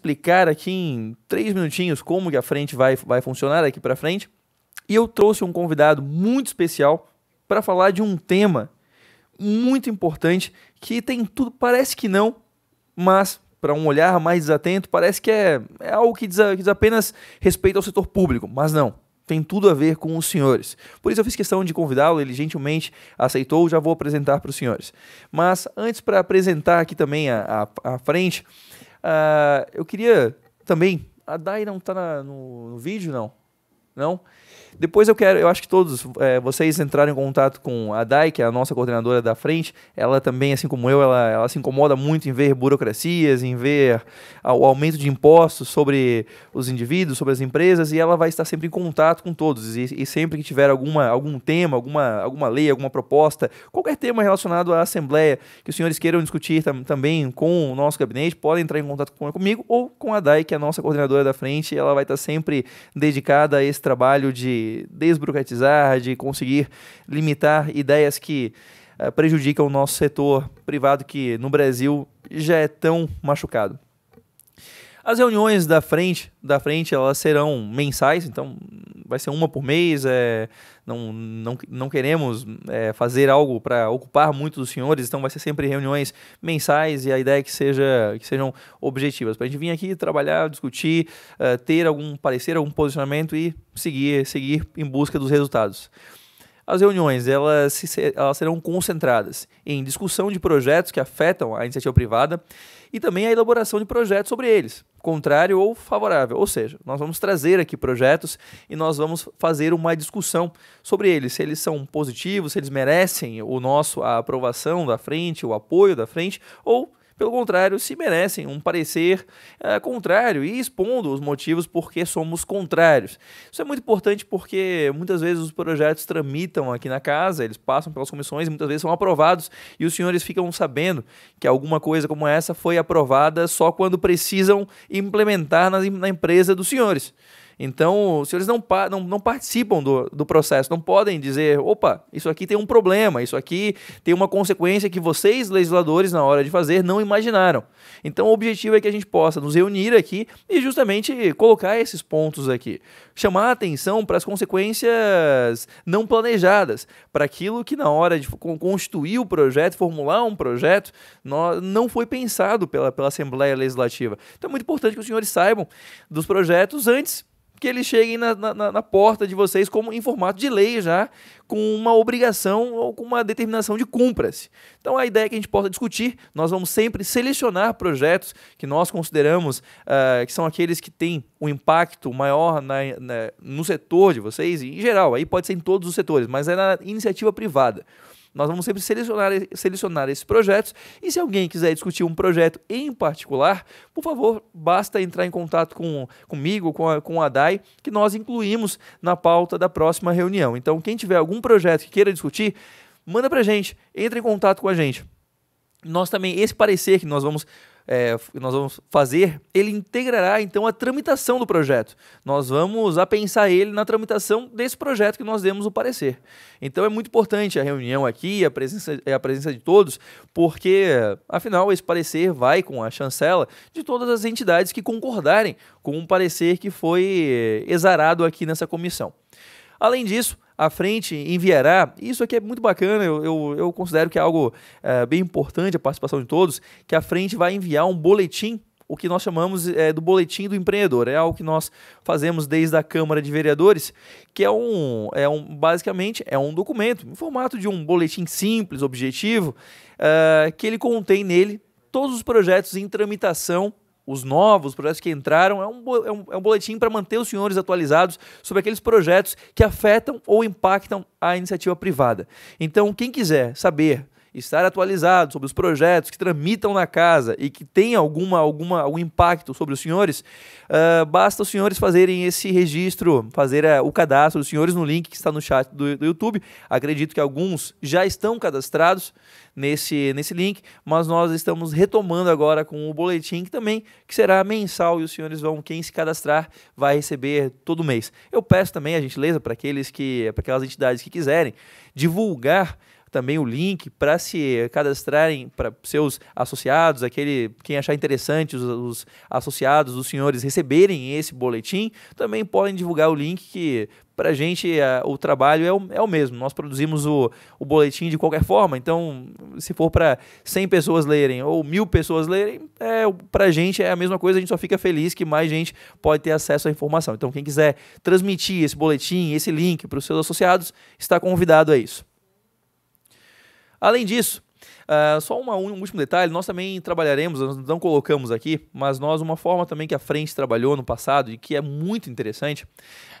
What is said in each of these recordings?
explicar aqui em três minutinhos como que a frente vai, vai funcionar aqui para frente. E eu trouxe um convidado muito especial para falar de um tema muito importante que tem tudo, parece que não, mas para um olhar mais desatento, parece que é, é algo que diz, que diz apenas respeito ao setor público, mas não tem tudo a ver com os senhores. Por isso eu fiz questão de convidá-lo, ele gentilmente aceitou, já vou apresentar para os senhores. Mas antes, para apresentar aqui também a, a, a frente, Uh, eu queria também. A Dai não está no, no vídeo, não? Não? Depois eu quero, eu acho que todos é, vocês entrarem em contato com a Dai, que é a nossa coordenadora da frente. Ela também, assim como eu, ela, ela se incomoda muito em ver burocracias, em ver a, o aumento de impostos sobre os indivíduos, sobre as empresas, e ela vai estar sempre em contato com todos. E, e sempre que tiver alguma, algum tema, alguma, alguma lei, alguma proposta, qualquer tema relacionado à Assembleia que os senhores queiram discutir tam, também com o nosso gabinete, podem entrar em contato com, comigo ou com a Dai, que é a nossa coordenadora da frente. Ela vai estar sempre dedicada a esse trabalho de desburocratizar, de conseguir limitar ideias que uh, prejudicam o nosso setor privado, que no Brasil já é tão machucado. As reuniões da frente, da frente, elas serão mensais, então vai ser uma por mês, é, não, não, não queremos é, fazer algo para ocupar muito dos senhores, então vai ser sempre reuniões mensais e a ideia é que, seja, que sejam objetivas, para a gente vir aqui trabalhar, discutir, uh, ter algum parecer, algum posicionamento e seguir, seguir em busca dos resultados. As reuniões elas, elas serão concentradas em discussão de projetos que afetam a iniciativa privada, e também a elaboração de projetos sobre eles, contrário ou favorável. Ou seja, nós vamos trazer aqui projetos e nós vamos fazer uma discussão sobre eles, se eles são positivos, se eles merecem o nosso a aprovação da frente, o apoio da frente ou pelo contrário, se merecem um parecer é, contrário e expondo os motivos por que somos contrários. Isso é muito importante porque muitas vezes os projetos tramitam aqui na casa, eles passam pelas comissões e muitas vezes são aprovados e os senhores ficam sabendo que alguma coisa como essa foi aprovada só quando precisam implementar na, na empresa dos senhores. Então, os senhores não, não, não participam do, do processo, não podem dizer, opa, isso aqui tem um problema, isso aqui tem uma consequência que vocês, legisladores, na hora de fazer, não imaginaram. Então, o objetivo é que a gente possa nos reunir aqui e justamente colocar esses pontos aqui. Chamar atenção para as consequências não planejadas, para aquilo que, na hora de constituir o projeto, formular um projeto, não foi pensado pela, pela Assembleia Legislativa. Então, é muito importante que os senhores saibam dos projetos antes que eles cheguem na, na, na, porta de vocês como em formato de lei já, com uma obrigação ou com uma determinação de cumpra-se. Então a ideia é que a gente possa discutir, nós vamos sempre selecionar projetos que nós consideramos uh, que são aqueles que têm um impacto maior na, na, no setor de vocês, em geral, aí pode ser em todos os setores, mas é na iniciativa privada. Nós vamos sempre selecionar, selecionar esses projetos. E se alguém quiser discutir um projeto em particular, por favor, basta entrar em contato com, comigo, com a, com a DAI, que nós incluímos na pauta da próxima reunião. Então, quem tiver algum projeto que queira discutir, manda a gente, entre em contato com a gente. Nós também, esse parecer que nós vamos é, nós vamos fazer, ele integrará então a tramitação do projeto. Nós vamos apensar ele na tramitação desse projeto que nós demos o parecer. Então é muito importante a reunião aqui, a presença, é, a presença de todos, porque afinal esse parecer vai com a chancela de todas as entidades que concordarem com o um parecer que foi é, exarado aqui nessa comissão. Além disso, à frente enviará, isso aqui é muito bacana, eu, eu, eu considero que é algo é, bem importante a participação de todos, que a frente vai enviar um boletim o que nós chamamos é, do boletim do empreendedor. É algo que nós fazemos desde a Câmara de Vereadores, que é um, é um basicamente é um documento em formato de um boletim simples, objetivo, uh, que ele contém nele todos os projetos em tramitação os novos projetos que entraram, é um, é um, é um boletim para manter os senhores atualizados sobre aqueles projetos que afetam ou impactam a iniciativa privada. Então, quem quiser saber estar atualizado sobre os projetos que tramitam na casa e que tem alguma, alguma, algum impacto sobre os senhores, uh, basta os senhores fazerem esse registro, fazer uh, o cadastro dos senhores no link que está no chat do, do YouTube. Acredito que alguns já estão cadastrados nesse, nesse link, mas nós estamos retomando agora com o boletim que também que será mensal e os senhores vão, quem se cadastrar, vai receber todo mês. Eu peço também a gentileza para aqueles que, para aquelas entidades que quiserem divulgar também o link para se cadastrarem para seus associados, aquele quem achar interessante os, os associados os senhores receberem esse boletim, também podem divulgar o link que para a gente é, o trabalho é o, é o mesmo. Nós produzimos o, o boletim de qualquer forma, então se for para 100 pessoas lerem ou mil pessoas lerem, é, para a gente é a mesma coisa, a gente só fica feliz que mais gente pode ter acesso à informação. Então quem quiser transmitir esse boletim, esse link para os seus associados, está convidado a isso. Além disso, Uh, só uma, um último detalhe, nós também trabalharemos, nós não colocamos aqui, mas nós, uma forma também que a frente trabalhou no passado e que é muito interessante,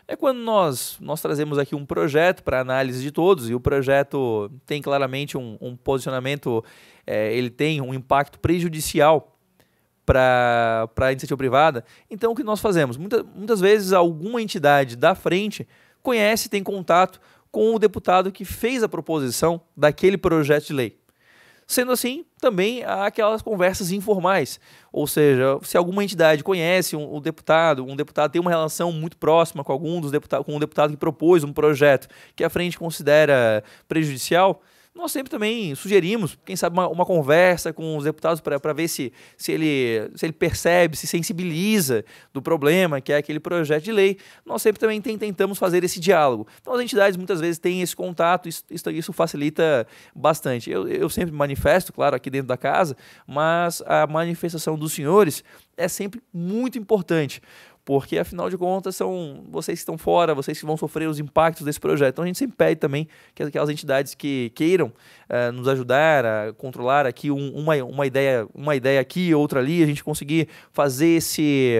é quando nós, nós trazemos aqui um projeto para análise de todos, e o projeto tem claramente um, um posicionamento, é, ele tem um impacto prejudicial para a iniciativa privada. Então, o que nós fazemos? Muita, muitas vezes, alguma entidade da frente conhece, tem contato com o deputado que fez a proposição daquele projeto de lei. Sendo assim, também há aquelas conversas informais, ou seja, se alguma entidade conhece um, um, deputado, um deputado tem uma relação muito próxima com algum dos deputados, com um deputado que propôs um projeto que a frente considera prejudicial, nós sempre também sugerimos, quem sabe, uma, uma conversa com os deputados para ver se, se, ele, se ele percebe, se sensibiliza do problema que é aquele projeto de lei. Nós sempre também tem, tentamos fazer esse diálogo. Então, as entidades muitas vezes têm esse contato, isso, isso, isso facilita bastante. Eu, eu sempre manifesto, claro, aqui dentro da casa, mas a manifestação dos senhores é sempre muito importante, porque afinal de contas são vocês que estão fora, vocês que vão sofrer os impactos desse projeto. Então a gente sempre pede também que aquelas entidades que queiram uh, nos ajudar a controlar aqui um, uma, uma, ideia, uma ideia aqui, outra ali, a gente conseguir fazer esse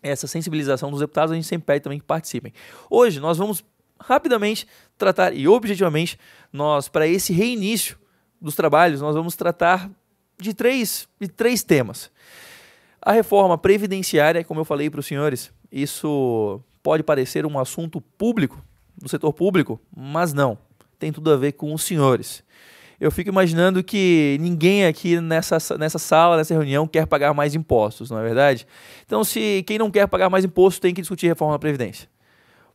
essa sensibilização dos deputados, a gente sempre pede também que participem. Hoje nós vamos rapidamente tratar e objetivamente nós para esse reinício dos trabalhos, nós vamos tratar de três de três temas. A reforma previdenciária, como eu falei para os senhores, isso pode parecer um assunto público, do setor público, mas não. Tem tudo a ver com os senhores. Eu fico imaginando que ninguém aqui nessa, nessa sala, nessa reunião, quer pagar mais impostos, não é verdade? Então, se quem não quer pagar mais impostos tem que discutir reforma da Previdência.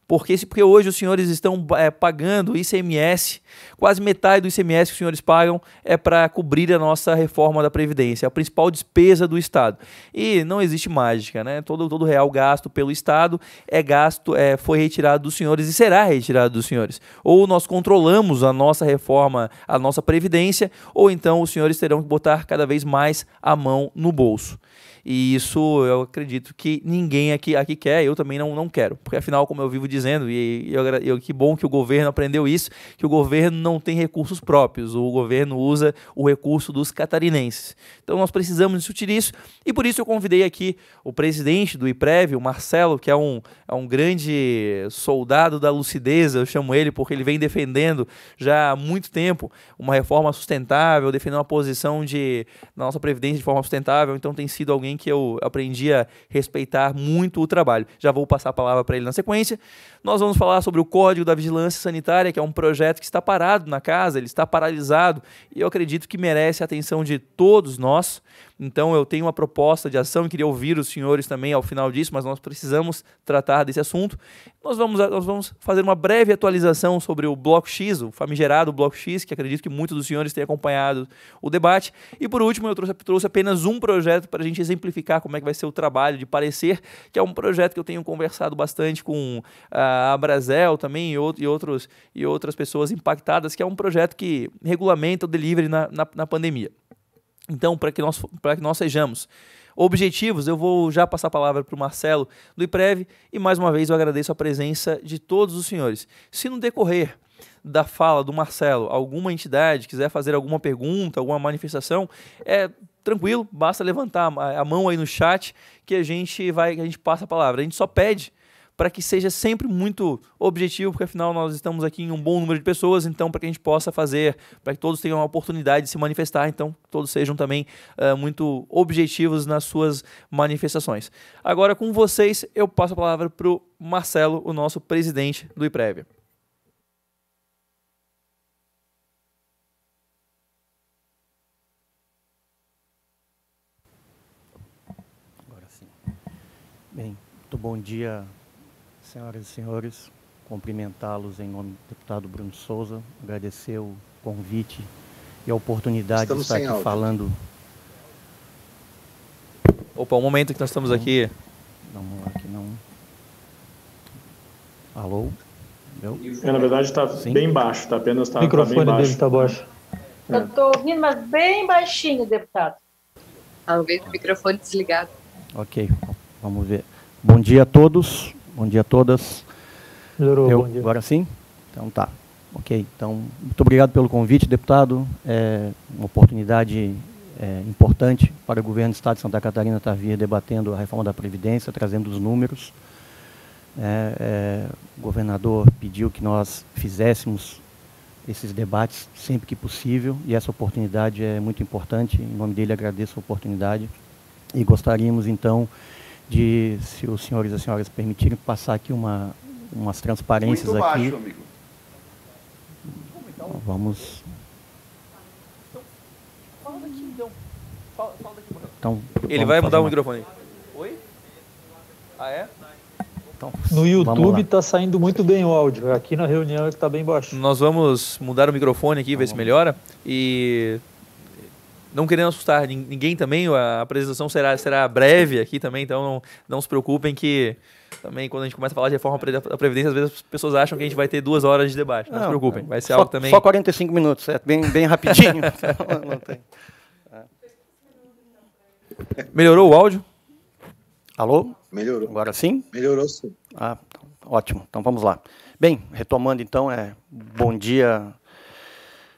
Porque, porque hoje os senhores estão é, pagando ICMS, quase metade do ICMS que os senhores pagam é para cobrir a nossa reforma da Previdência, é a principal despesa do Estado. E não existe mágica, né? Todo, todo real gasto pelo Estado é gasto, é, foi retirado dos senhores e será retirado dos senhores. Ou nós controlamos a nossa reforma, a nossa Previdência, ou então os senhores terão que botar cada vez mais a mão no bolso. E isso eu acredito que ninguém aqui, aqui quer, eu também não, não quero. Porque afinal, como eu vivo dizendo, e eu, eu, que bom que o governo aprendeu isso, que o governo não tem recursos próprios, o governo usa o recurso dos catarinenses. Então nós precisamos discutir isso, e por isso eu convidei aqui o presidente do IPREV, o Marcelo, que é um, é um grande soldado da lucidez, eu chamo ele porque ele vem defendendo já há muito tempo uma reforma sustentável, defendendo uma posição de, nossa Previdência de forma sustentável, então tem sido alguém que eu aprendi a respeitar muito o trabalho. Já vou passar a palavra para ele na sequência, nós vamos falar sobre o Código da Vigilância Sanitária, que é um projeto que está parado na casa, ele está paralisado e eu acredito que merece a atenção de todos nós. Então eu tenho uma proposta de ação e queria ouvir os senhores também ao final disso, mas nós precisamos tratar desse assunto. Nós vamos, nós vamos fazer uma breve atualização sobre o Bloco X, o famigerado Bloco X, que acredito que muitos dos senhores tenham acompanhado o debate. E por último, eu trouxe, trouxe apenas um projeto para a gente exemplificar como é que vai ser o trabalho de parecer, que é um projeto que eu tenho conversado bastante com. Uh, a Abrazel também e, outros, e outras pessoas impactadas, que é um projeto que regulamenta o delivery na, na, na pandemia. Então, para que, nós, que nós sejamos objetivos, eu vou já passar a palavra para o Marcelo do IPREV e mais uma vez eu agradeço a presença de todos os senhores. Se no decorrer da fala do Marcelo alguma entidade quiser fazer alguma pergunta, alguma manifestação, é tranquilo, basta levantar a mão aí no chat que a gente vai, a gente passa a palavra. A gente só pede para que seja sempre muito objetivo, porque afinal nós estamos aqui em um bom número de pessoas, então para que a gente possa fazer, para que todos tenham a oportunidade de se manifestar, então todos sejam também uh, muito objetivos nas suas manifestações. Agora com vocês eu passo a palavra para o Marcelo, o nosso presidente do IPREV. Agora sim. Bem, muito bom dia senhoras e senhores, cumprimentá-los em nome do deputado Bruno Souza, agradecer o convite e a oportunidade estamos de estar aqui áudio. falando. Opa, o um momento que nós estamos aqui. lá, aqui não. Alô? Meu? É, na verdade está bem baixo, está apenas tá, o tá microfone tá dele está baixo. Eu estou é. ouvindo, mas bem baixinho, deputado. Talvez o microfone desligado. Ok, vamos ver. Bom dia a todos. Bom dia a todas. Melhorou, Eu, bom dia. Agora sim? Então tá. Ok, então, muito obrigado pelo convite, deputado. É uma oportunidade é, importante para o governo do Estado de Santa Catarina estar vir debatendo a reforma da Previdência, trazendo os números. É, é, o governador pediu que nós fizéssemos esses debates sempre que possível e essa oportunidade é muito importante. Em nome dele, agradeço a oportunidade e gostaríamos, então, de, se os senhores e as senhoras permitirem, passar aqui uma, umas transparências Muito aqui. Baixo, amigo. Então, Vamos. Então, Fala, daqui, então Ele vai mudar uma... o microfone. Oi? Ah, é? Então, no YouTube está saindo muito bem o áudio. Aqui na reunião é que está bem baixo. Nós vamos mudar o microfone aqui, tá ver bom. se melhora. E não querendo assustar ninguém também, a apresentação será, será breve aqui também, então não, não se preocupem que também quando a gente começa a falar de reforma da Previdência, às vezes as pessoas acham que a gente vai ter duas horas de debate. Não, não se preocupem, vai ser só, algo também. Só 45 minutos, é bem, bem rapidinho. não, não tem. É. Melhorou o áudio? Alô? Melhorou. Agora sim? Melhorou sim. Ah, então, ótimo. Então vamos lá. Bem, retomando então, é bom dia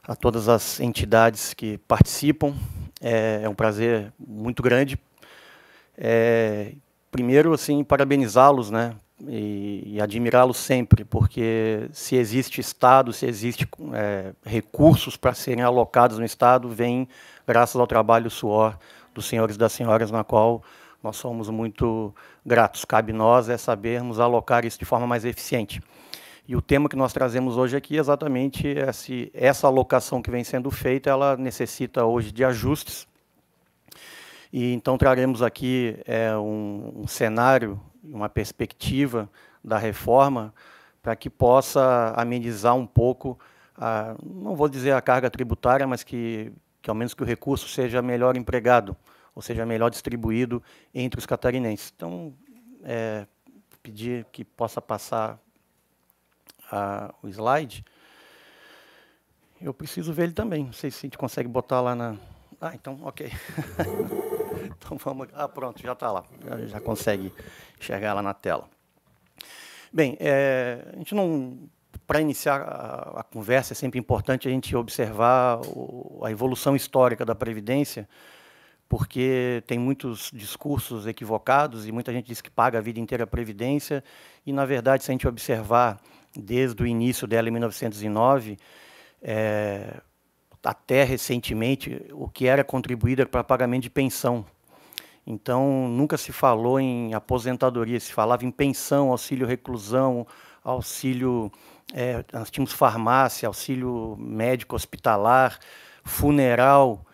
a todas as entidades que participam. É, é um prazer muito grande. É, primeiro, assim, parabenizá-los, né? E, e admirá-los sempre, porque se existe Estado, se existe é, recursos para serem alocados no Estado, vem graças ao trabalho suor dos senhores e das senhoras, na qual nós somos muito gratos. Cabe nós é sabermos alocar isso de forma mais eficiente. E o tema que nós trazemos hoje aqui é exatamente esse, essa alocação que vem sendo feita, ela necessita hoje de ajustes. E então traremos aqui é, um, um cenário, uma perspectiva da reforma para que possa amenizar um pouco, a, não vou dizer a carga tributária, mas que, que ao menos que o recurso seja melhor empregado, ou seja, melhor distribuído entre os catarinenses. Então, é, pedir que possa passar a, o slide, eu preciso ver ele também. Não sei se a gente consegue botar lá na. Ah, então, ok. então vamos. Ah, pronto, já está lá. Já, já, consegue enxergar lá na tela. Bem, é, a gente não. Para iniciar a, a, conversa, é sempre importante a gente observar o, a evolução histórica da Previdência, porque tem muitos discursos equivocados e muita gente diz que paga a vida inteira a Previdência, e, na verdade, se a gente observar desde o início dela em 1909 é, até recentemente, o que era contribuído para pagamento de pensão. Então, nunca se falou em aposentadoria, se falava em pensão, auxílio reclusão, auxílio. É, nós tínhamos farmácia, auxílio médico hospitalar, funeral.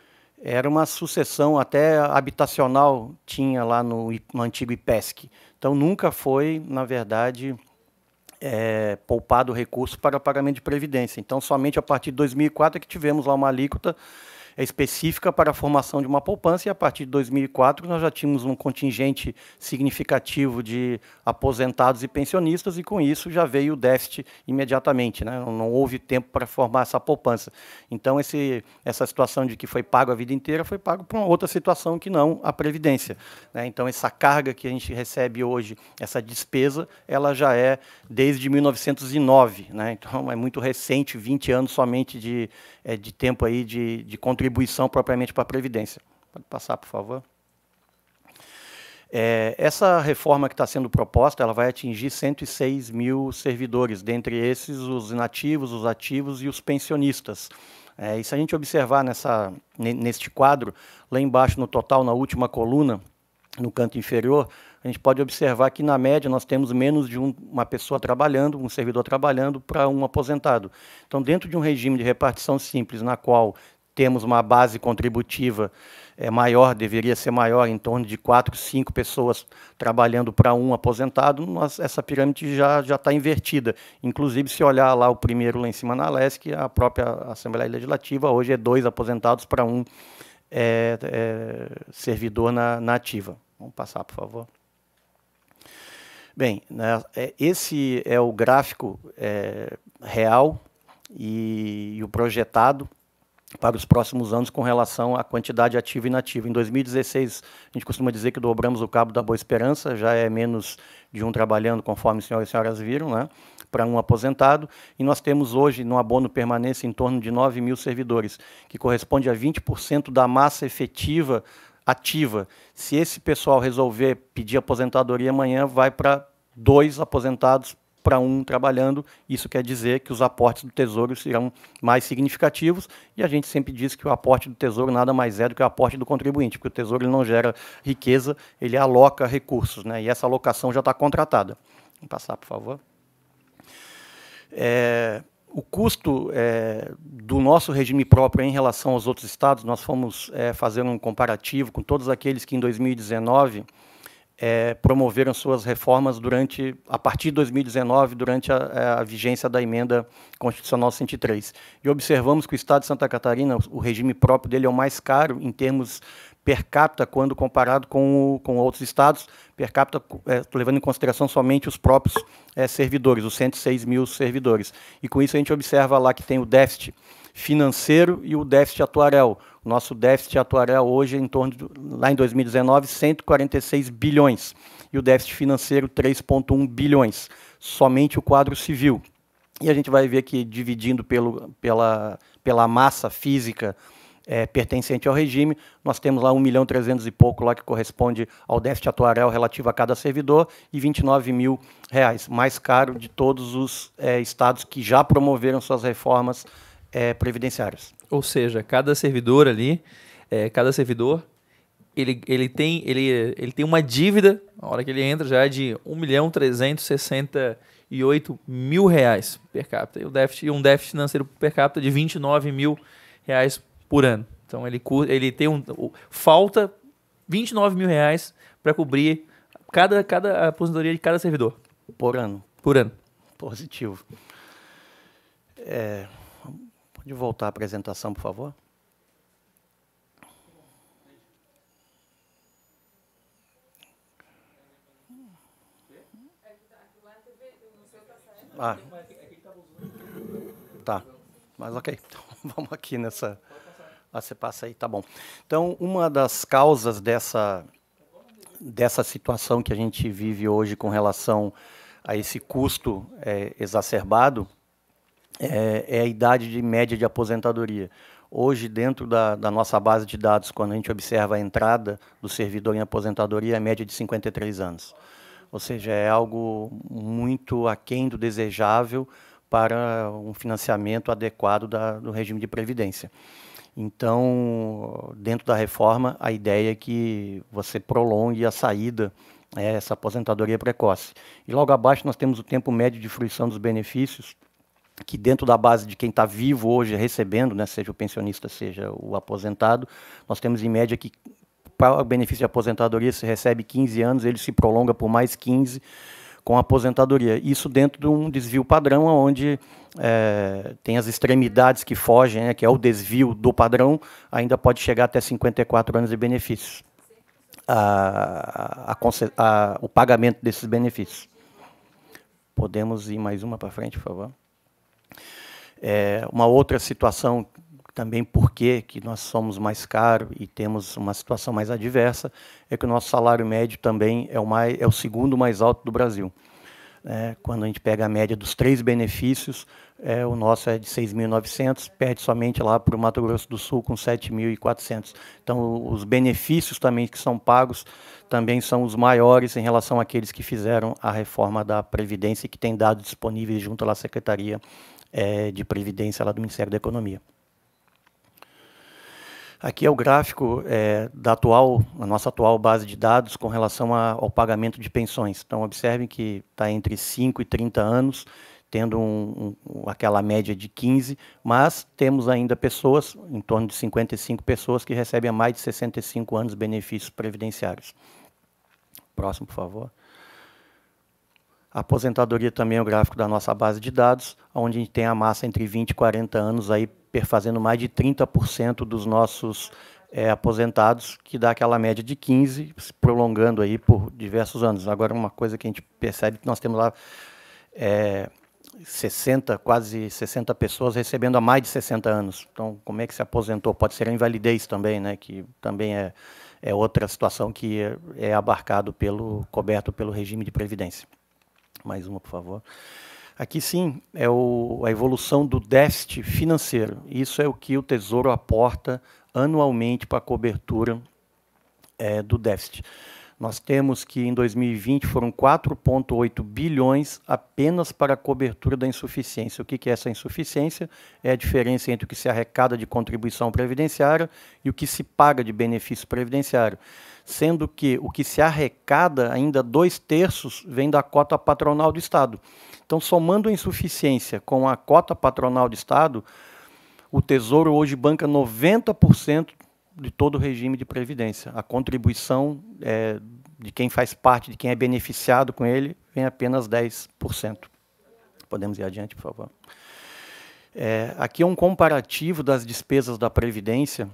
Era uma sucessão até habitacional, tinha lá no, no antigo IPESC. Então, nunca foi, na verdade, é, poupado recurso para pagamento de previdência. Então, somente a partir de 2004 é que tivemos lá uma alíquota é específica para a formação de uma poupança, e a partir de 2004 nós já tínhamos um contingente significativo de aposentados e pensionistas, e com isso já veio o déficit imediatamente. Né? Não, não houve tempo para formar essa poupança. Então, esse, essa situação de que foi pago a vida inteira foi pago para uma outra situação que não a Previdência. Né? Então, essa carga que a gente recebe hoje, essa despesa, ela já é desde 1909. Né? Então, é muito recente, 20 anos somente de é, de tempo aí de, de contribuição propriamente para a Previdência. Pode passar, por favor. É, essa reforma que está sendo proposta, ela vai atingir 106 mil servidores, dentre esses os inativos, os ativos e os pensionistas. É, e se a gente observar nessa, neste quadro, lá embaixo no total, na última coluna, no canto inferior, a gente pode observar que, na média, nós temos menos de um, uma pessoa trabalhando, um servidor trabalhando para um aposentado. Então, dentro de um regime de repartição simples, na qual temos uma base contributiva é, maior, deveria ser maior, em torno de quatro, cinco pessoas trabalhando para um aposentado, nós, essa pirâmide já está invertida. Inclusive, se olhar lá o primeiro lá em cima na LESC, a própria Assembleia Legislativa hoje é dois aposentados para um é, é, servidor na, na ativa. Vamos passar, por favor. Bem, né, é, esse é o gráfico é, real e, e, o projetado para os próximos anos com relação à quantidade ativa e inativa. Em 2016, a gente costuma dizer que dobramos o cabo da Boa Esperança, já é menos de um trabalhando, conforme senhoras e senhoras viram, né, para um aposentado. E nós temos hoje, no abono permanência, em torno de 9 mil servidores, que corresponde a 20% da massa efetiva ativa. Se esse pessoal resolver pedir aposentadoria amanhã, vai para dois aposentados para um trabalhando. Isso quer dizer que os aportes do Tesouro serão mais significativos. E a gente sempre diz que o aporte do Tesouro nada mais é do que o aporte do contribuinte, porque o Tesouro não gera riqueza, ele aloca recursos. Né? E essa alocação já está contratada. Vou passar, por favor. É, o custo é, do nosso regime próprio em relação aos outros estados, nós fomos é, fazendo um comparativo com todos aqueles que em 2019 é, promoveram suas reformas durante, a partir de 2019, durante a, é, a, vigência da emenda constitucional 103. E observamos que o Estado de Santa Catarina, o regime próprio dele é o mais caro em termos per capita quando comparado com, o, com outros estados, per capita é, levando em consideração somente os próprios é, servidores, os 106 mil servidores. E com isso a gente observa lá que tem o déficit financeiro e o déficit atuarial. O nosso déficit atuarial hoje, é em torno de, lá em 2019, 146 bilhões. E o déficit financeiro, 3,1 bilhões. Somente o quadro civil. E a gente vai ver que dividindo pelo, pela, pela massa física é, pertencente ao regime. Nós temos lá 1 milhão 300 e pouco lá que corresponde ao déficit atuarial relativo a cada servidor e 29 mil reais, mais caro de todos os é, estados que já promoveram suas reformas é, previdenciárias. Ou seja, cada servidor ali, é, cada servidor ele, ele, tem, ele, ele tem uma dívida, na hora que ele entra, já é de 1 milhão 368 mil reais per capita. E, o déficit, um déficit financeiro per capita de 29 mil reais por ano. Então ele, ele tem um. Falta 29 mil reais para cobrir cada, cada aposentadoria de cada servidor. Por ano. Por ano. Positivo. É, pode voltar a apresentação, por favor? Ah. Tá. Mas ok. Então, vamos aqui nessa. Ah, você passa aí, tá bom. Então, uma das causas dessa, dessa situação que a gente vive hoje com relação a esse custo é, exacerbado é, é, a idade de média de aposentadoria. Hoje, dentro da, da, nossa base de dados, quando a gente observa a entrada do servidor em aposentadoria, é média de 53 anos. Ou seja, é algo muito aquém do desejável para um financiamento adequado da, do regime de previdência. Então, dentro da reforma, a ideia é que você prolongue a saída, é, essa aposentadoria precoce. E logo abaixo nós temos o tempo médio de fruição dos benefícios, que dentro da base de quem está vivo hoje recebendo, né, seja o pensionista, seja o aposentado, nós temos em média que para o benefício de aposentadoria se recebe 15 anos, ele se prolonga por mais 15 com a aposentadoria. Isso dentro de um desvio padrão, onde é, tem as extremidades que fogem, né, que é o desvio do padrão, ainda pode chegar até 54 anos de benefícios. A, a, a, o pagamento desses benefícios. Podemos ir mais uma para frente, por favor. É, uma outra situação também porque que nós somos mais caros e temos uma situação mais adversa, é que o nosso salário médio também é o, mais, é o segundo mais alto do Brasil. É, quando a gente pega a média dos três benefícios, é, o nosso é de 6.900, perde somente lá para o Mato Grosso do Sul com 7.400. Então, os benefícios também que são pagos também são os maiores em relação àqueles que fizeram a reforma da Previdência e que tem dados disponíveis junto à Secretaria é, de Previdência lá do Ministério da Economia. Aqui é o gráfico é, da atual, a nossa atual base de dados com relação a, ao pagamento de pensões. Então, observem que está entre 5 e 30 anos, tendo um, um, aquela média de 15, mas temos ainda pessoas, em torno de 55 pessoas, que recebem há mais de 65 anos benefícios previdenciários. Próximo, por favor. A aposentadoria também é o gráfico da nossa base de dados, onde a gente tem a massa entre 20 e 40 anos aí perfazendo mais de 30% dos nossos é, aposentados, que dá aquela média de 15, se prolongando aí por diversos anos. Agora, uma coisa que a gente percebe que nós temos lá é, eh, 60, quase 60 pessoas recebendo há mais de 60 anos. Então, como é que se aposentou? Pode ser a invalidez também, né? que também é, é outra situação que é, é abarcado pelo, coberto pelo regime de previdência. Mais uma, por favor. Aqui sim é o, a evolução do déficit financeiro. Isso é o que o Tesouro aporta anualmente para a cobertura é, do déficit. Nós temos que em 2020 foram 4,8 bilhões apenas para a cobertura da insuficiência. O que é essa insuficiência? É a diferença entre o que se arrecada de contribuição previdenciária e o que se paga de benefício previdenciário sendo que o que se arrecada, ainda dois terços, vem da cota patronal do Estado. Então, somando a insuficiência com a cota patronal do Estado, o Tesouro hoje banca 90% de todo o regime de previdência. A contribuição é, de quem faz parte, de quem é beneficiado com ele, vem apenas 10%. Podemos ir adiante, por favor. É, aqui é um comparativo das despesas da Previdência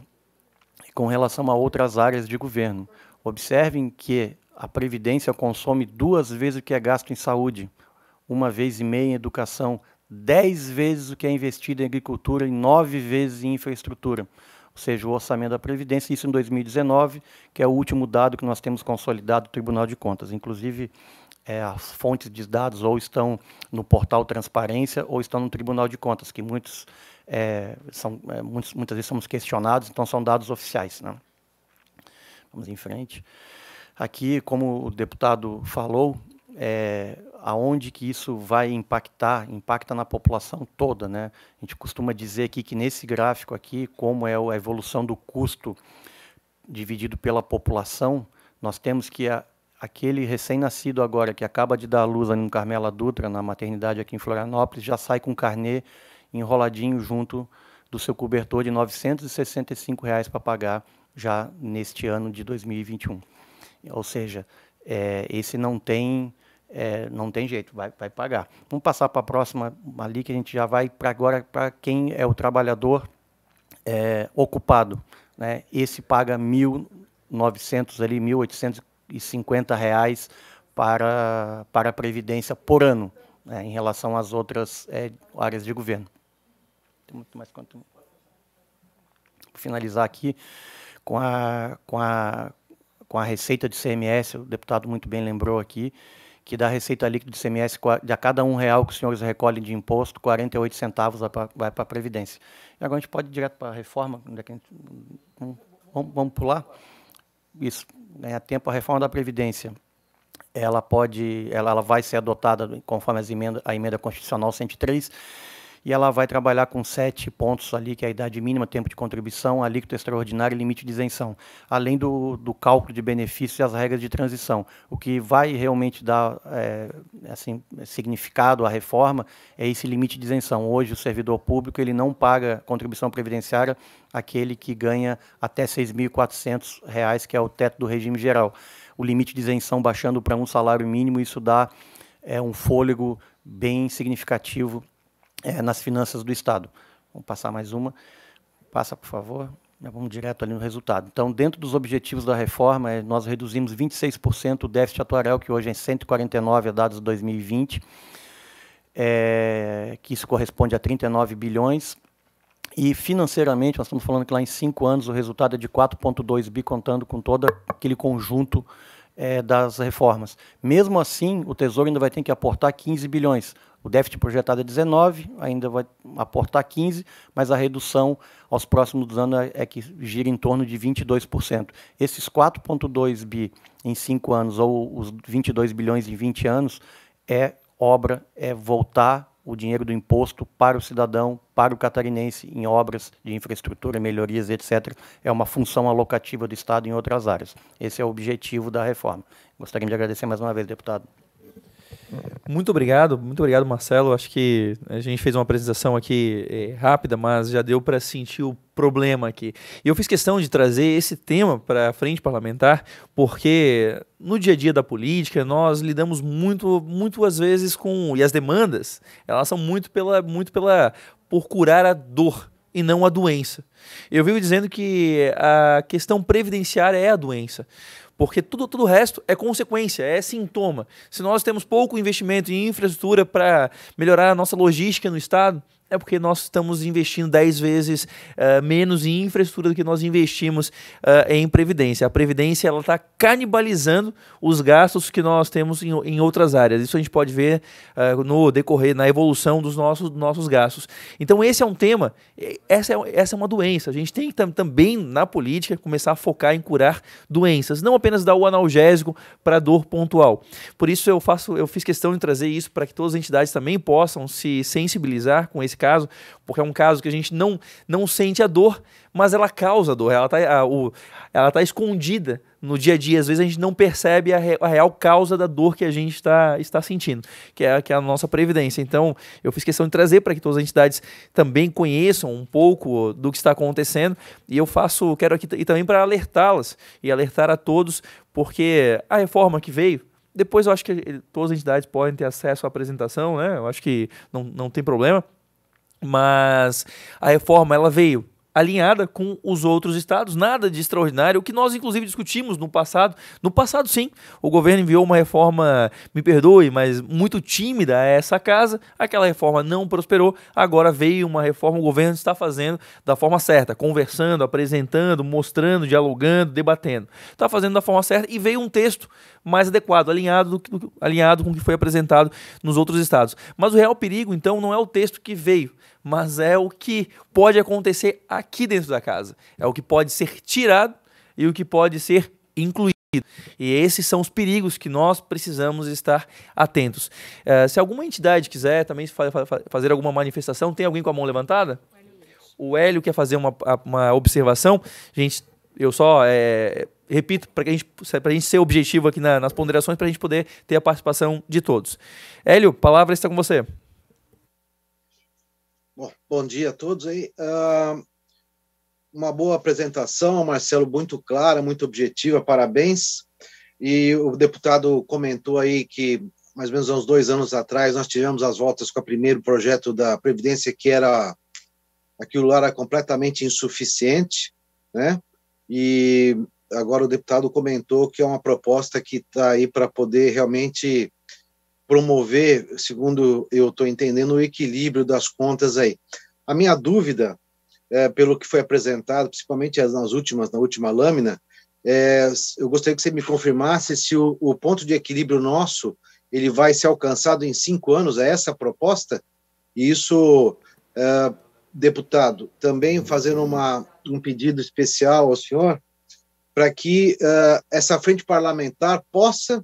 com relação a outras áreas de governo. Observem que a Previdência consome duas vezes o que é gasto em saúde, uma vez e meia em educação, dez vezes o que é investido em agricultura e nove vezes em infraestrutura. Ou seja, o orçamento da Previdência, isso em 2019, que é o último dado que nós temos consolidado do Tribunal de Contas. Inclusive, é, as fontes de dados ou estão no portal Transparência ou estão no Tribunal de Contas, que muitos, é, são, é, muitos muitas vezes somos questionados, então são dados oficiais. Né? Vamos em frente. Aqui, como o deputado falou, é, aonde que isso vai impactar, impacta na população toda. Né? A gente costuma dizer aqui que nesse gráfico aqui, como é a evolução do custo dividido pela população, nós temos que aquele recém-nascido agora que acaba de dar a luz ali no Carmela Dutra, na maternidade aqui em Florianópolis, já sai com o carnê enroladinho junto do seu cobertor de R$ 965 para pagar já neste ano de 2021. Ou seja, é, esse não tem é, não tem jeito, vai, vai pagar. Vamos passar para a próxima ali que a gente já vai para agora para quem é o trabalhador é, ocupado, né? Esse paga 1.900,00 ali 1.800 150 reais para, para a Previdência por ano, né, em relação às outras é, áreas de governo. Tem muito mais quanto. Vou finalizar aqui com a, com, a, com a receita de CMS, o deputado muito bem lembrou aqui, que da receita líquida de CMS, de a cada um real que os senhores recolhem de imposto, 48 centavos vai para, vai para a Previdência. E agora a gente pode ir direto para a reforma, onde é que a gente, vamos, vamos pular? Isso ganhar né, tempo, a reforma da Previdência ela pode, ela, ela vai ser adotada conforme as emenda, a emenda constitucional 103, e ela vai trabalhar com sete pontos ali, que é a idade mínima, tempo de contribuição, alíquota extraordinária e limite de isenção, além do, do cálculo de benefícios e as regras de transição. O que vai realmente dar é, assim, significado à reforma é esse limite de isenção. Hoje, o servidor público ele não paga contribuição previdenciária aquele que ganha até R$ 6.400, que é o teto do regime geral. O limite de isenção baixando para um salário mínimo, isso dá é, um fôlego bem significativo é, nas finanças do Estado. Vamos passar mais uma. Passa, por favor. Já vamos direto ali no resultado. Então, dentro dos objetivos da reforma, eh, nós reduzimos 26% o déficit atuarial, que hoje é 149, dados de 2020, é, eh, que isso corresponde a 39 bilhões. E financeiramente, nós estamos falando que lá em cinco anos o resultado é de 4,2 bi, contando com todo aquele conjunto é, das reformas. Mesmo assim, o Tesouro ainda vai ter que aportar 15 bilhões. O déficit projetado é 19, ainda vai aportar 15, mas a redução aos próximos anos é, é que gira em torno de 22%. Esses 4,2 bi em 5 anos, ou os 22 bilhões em 20 anos, é obra, é voltar o dinheiro do imposto para o cidadão, para o catarinense, em obras de infraestrutura, melhorias, etc. É uma função alocativa do Estado em outras áreas. Esse é o objetivo da reforma. Gostaria de agradecer mais uma vez, deputado. Muito obrigado, muito obrigado, Marcelo. Acho que a gente fez uma apresentação aqui é, rápida, mas já deu para sentir o problema aqui. E eu fiz questão de trazer esse tema para a frente parlamentar, porque no dia a dia da política nós lidamos muito, muito vezes com e as demandas elas são muito pela, muito pela por curar a dor e não a doença. Eu vivo dizendo que a questão previdenciária é a doença. Porque tudo, tudo o resto é consequência, é sintoma. Se nós temos pouco investimento em infraestrutura para melhorar a nossa logística no Estado, é porque nós estamos investindo 10 vezes uh, menos em infraestrutura do que nós investimos uh, em previdência. A previdência ela está canibalizando os gastos que nós temos em, em, outras áreas. Isso a gente pode ver uh, no decorrer, na evolução dos nossos, nossos gastos. Então esse é um tema, essa é, essa é uma doença. A gente tem que tam, também na política começar a focar em curar doenças, não apenas dar o analgésico para dor pontual. Por isso eu faço, eu fiz questão de trazer isso para que todas as entidades também possam se sensibilizar com esse nesse caso, porque é um caso que a gente não, não sente a dor, mas ela causa dor, ela está tá escondida no dia a dia. Às vezes a gente não percebe a, re, a real causa da dor que a gente está, está sentindo, que é, que é a nossa previdência. Então, eu fiz questão de trazer para que todas as entidades também conheçam um pouco do que está acontecendo, e eu faço, quero aqui e também para alertá-las e alertar a todos, porque a reforma que veio depois eu acho que todas as entidades podem ter acesso à apresentação, né? Eu acho que não, não tem problema. Mas a reforma ela veio alinhada com os outros estados, nada de extraordinário, o que nós inclusive discutimos no passado. No passado, sim, o governo enviou uma reforma, me perdoe, mas muito tímida a essa casa. Aquela reforma não prosperou, agora veio uma reforma, o governo está fazendo da forma certa, conversando, apresentando, mostrando, dialogando, debatendo. Está fazendo da forma certa e veio um texto mais adequado, alinhado, do, do, alinhado com o que foi apresentado nos outros estados. Mas o real perigo, então, não é o texto que veio, mas é o que pode acontecer aqui dentro da casa. É o que pode ser tirado e o que pode ser incluído. E esses são os perigos que nós precisamos estar atentos. Uh, se alguma entidade quiser também fa fa fazer alguma manifestação, tem alguém com a mão levantada? O Hélio quer fazer uma, uma observação. Gente, eu só é, repito, para a gente, gente ser objetivo aqui na, nas ponderações, para a gente poder ter a participação de todos. Hélio, palavra está com você. Bom, bom dia a todos aí. Uh, uma boa apresentação, Marcelo, muito clara, muito objetiva, parabéns. E o deputado comentou aí que, mais ou menos uns dois anos atrás, nós tivemos as voltas com o primeiro projeto da Previdência, que era aquilo lá era completamente insuficiente, né? E agora o deputado comentou que é uma proposta que está aí para poder realmente promover, segundo eu estou entendendo, o equilíbrio das contas aí. A minha dúvida, é, pelo que foi apresentado, principalmente nas últimas, na última lâmina, é, eu gostaria que você me confirmasse se o, o, ponto de equilíbrio nosso ele vai ser alcançado em cinco anos, é essa a proposta? E isso, é, deputado, também fazendo uma, um pedido especial ao senhor, para que uh, essa frente parlamentar possa,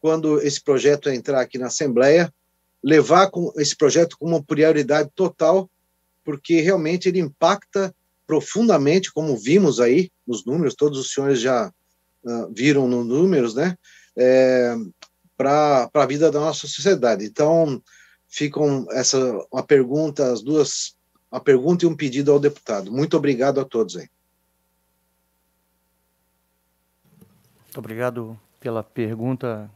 quando esse projeto entrar aqui na Assembleia, levar com esse projeto com uma prioridade total, porque realmente ele impacta profundamente, como vimos aí nos números, todos os senhores já uh, viram nos números, né? É, para a vida da nossa sociedade. Então, ficam essa uma pergunta, as duas, uma pergunta e um pedido ao deputado. Muito obrigado a todos aí. Muito obrigado pela pergunta,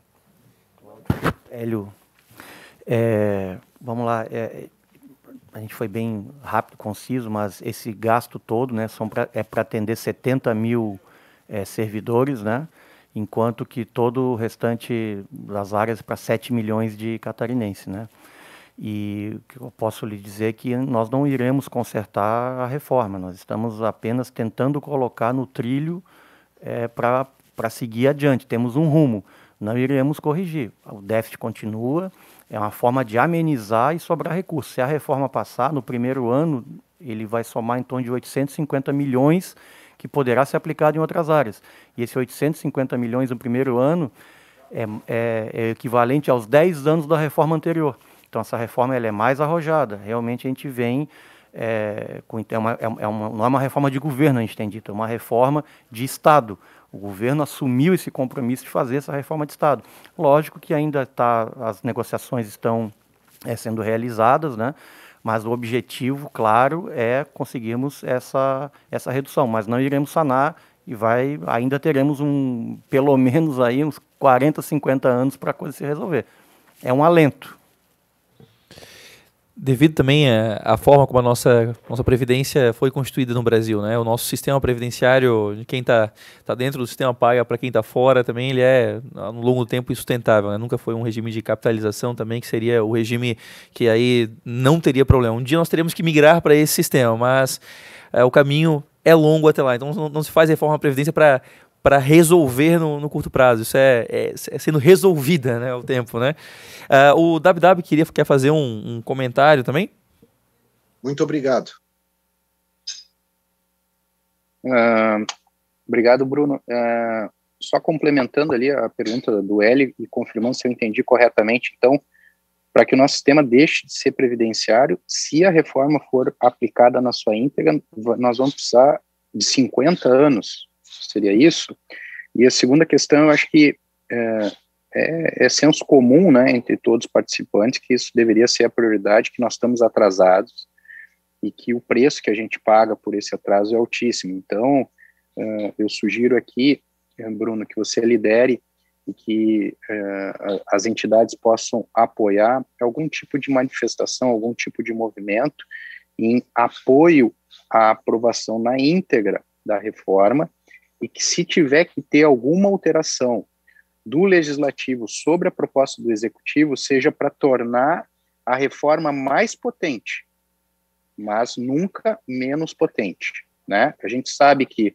Hélio. É, vamos lá, é, a gente foi bem rápido, conciso, mas esse gasto todo né, são pra, é para atender 70 mil é, servidores, né, enquanto que todo o restante das áreas é para 7 milhões de catarinenses. Né. E eu posso lhe dizer é que nós não iremos consertar a reforma, nós estamos apenas tentando colocar no trilho é, para para seguir adiante, temos um rumo, não iremos corrigir. O déficit continua, é uma forma de amenizar e sobrar recursos. Se a reforma passar, no primeiro ano, ele vai somar em torno de 850 milhões que poderá ser aplicado em outras áreas. E esse 850 milhões no primeiro ano é, é, é equivalente aos 10 anos da reforma anterior. Então, essa reforma ela é mais arrojada. Realmente, a gente vem é, com, é uma, é, é uma, não é uma reforma de governo, a gente tem dito, é uma reforma de Estado. O governo assumiu esse compromisso de fazer essa reforma de Estado. Lógico que ainda tá, as negociações estão é, sendo realizadas, né? mas o objetivo, claro, é conseguirmos essa, essa redução. Mas não iremos sanar e vai ainda teremos um pelo menos aí uns 40, 50 anos para a coisa se resolver. É um alento, devido também é, à forma como a nossa, nossa previdência foi constituída no Brasil, né? O nosso sistema previdenciário, quem está tá dentro do sistema paga para quem está fora também, ele é, no longo do tempo, insustentável. Né? Nunca foi um regime de capitalização também, que seria o regime que aí não teria problema. Um dia nós teríamos que migrar para esse sistema, mas é, o caminho é longo até lá. Então não, não se faz reforma à Previdência para para resolver no, no, curto prazo. Isso é, é, é, sendo resolvida, né? O tempo, né? Uh, o WW queria quer fazer um, um comentário também. Muito obrigado. Uh, obrigado, Bruno. Uh, só complementando ali a pergunta do L e confirmando se eu entendi corretamente, então, para que o nosso sistema deixe de ser previdenciário, se a reforma for aplicada na sua íntegra, nós vamos precisar de 50 anos seria isso. E a segunda questão, eu acho que é, é, é, senso comum, né, entre todos os participantes, que isso deveria ser a prioridade, que nós estamos atrasados e que o preço que a gente paga por esse atraso é altíssimo. Então, é, eu sugiro aqui, é, Bruno, que você lidere e que é, as entidades possam apoiar algum tipo de manifestação, algum tipo de movimento em apoio à aprovação na íntegra da reforma e que se tiver que ter alguma alteração do legislativo sobre a proposta do executivo seja para tornar a reforma mais potente, mas nunca menos potente, né? A gente sabe que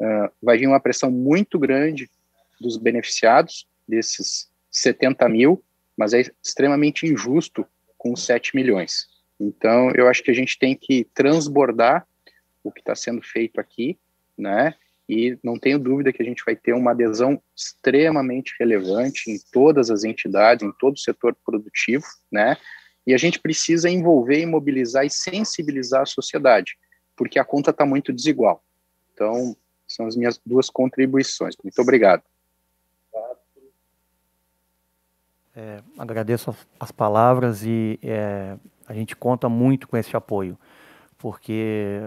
uh, vai vir uma pressão muito grande dos beneficiados desses 70 mil, mas é extremamente injusto com 7 milhões. Então, eu acho que a gente tem que transbordar o que está sendo feito aqui, né? e não tenho dúvida que a gente vai ter uma adesão extremamente relevante em todas as entidades, em todo o setor produtivo, né? E a gente precisa envolver, e mobilizar e sensibilizar a sociedade, porque a conta está muito desigual. Então, são as minhas duas contribuições. Muito obrigado. É, agradeço as palavras e é, a gente conta muito com esse apoio porque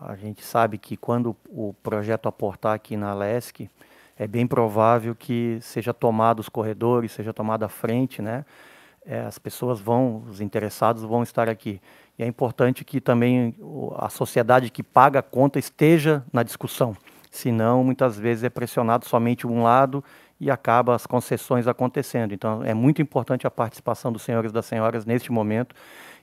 a gente sabe que quando o projeto aportar aqui na LESC, é bem provável que seja tomado os corredores, seja tomada a frente, né? É, as pessoas vão, os interessados vão estar aqui. E é importante que também a sociedade que paga a conta esteja na discussão. Senão, muitas vezes é pressionado somente um lado e acaba as concessões acontecendo. Então, é muito importante a participação dos senhores e das senhoras neste momento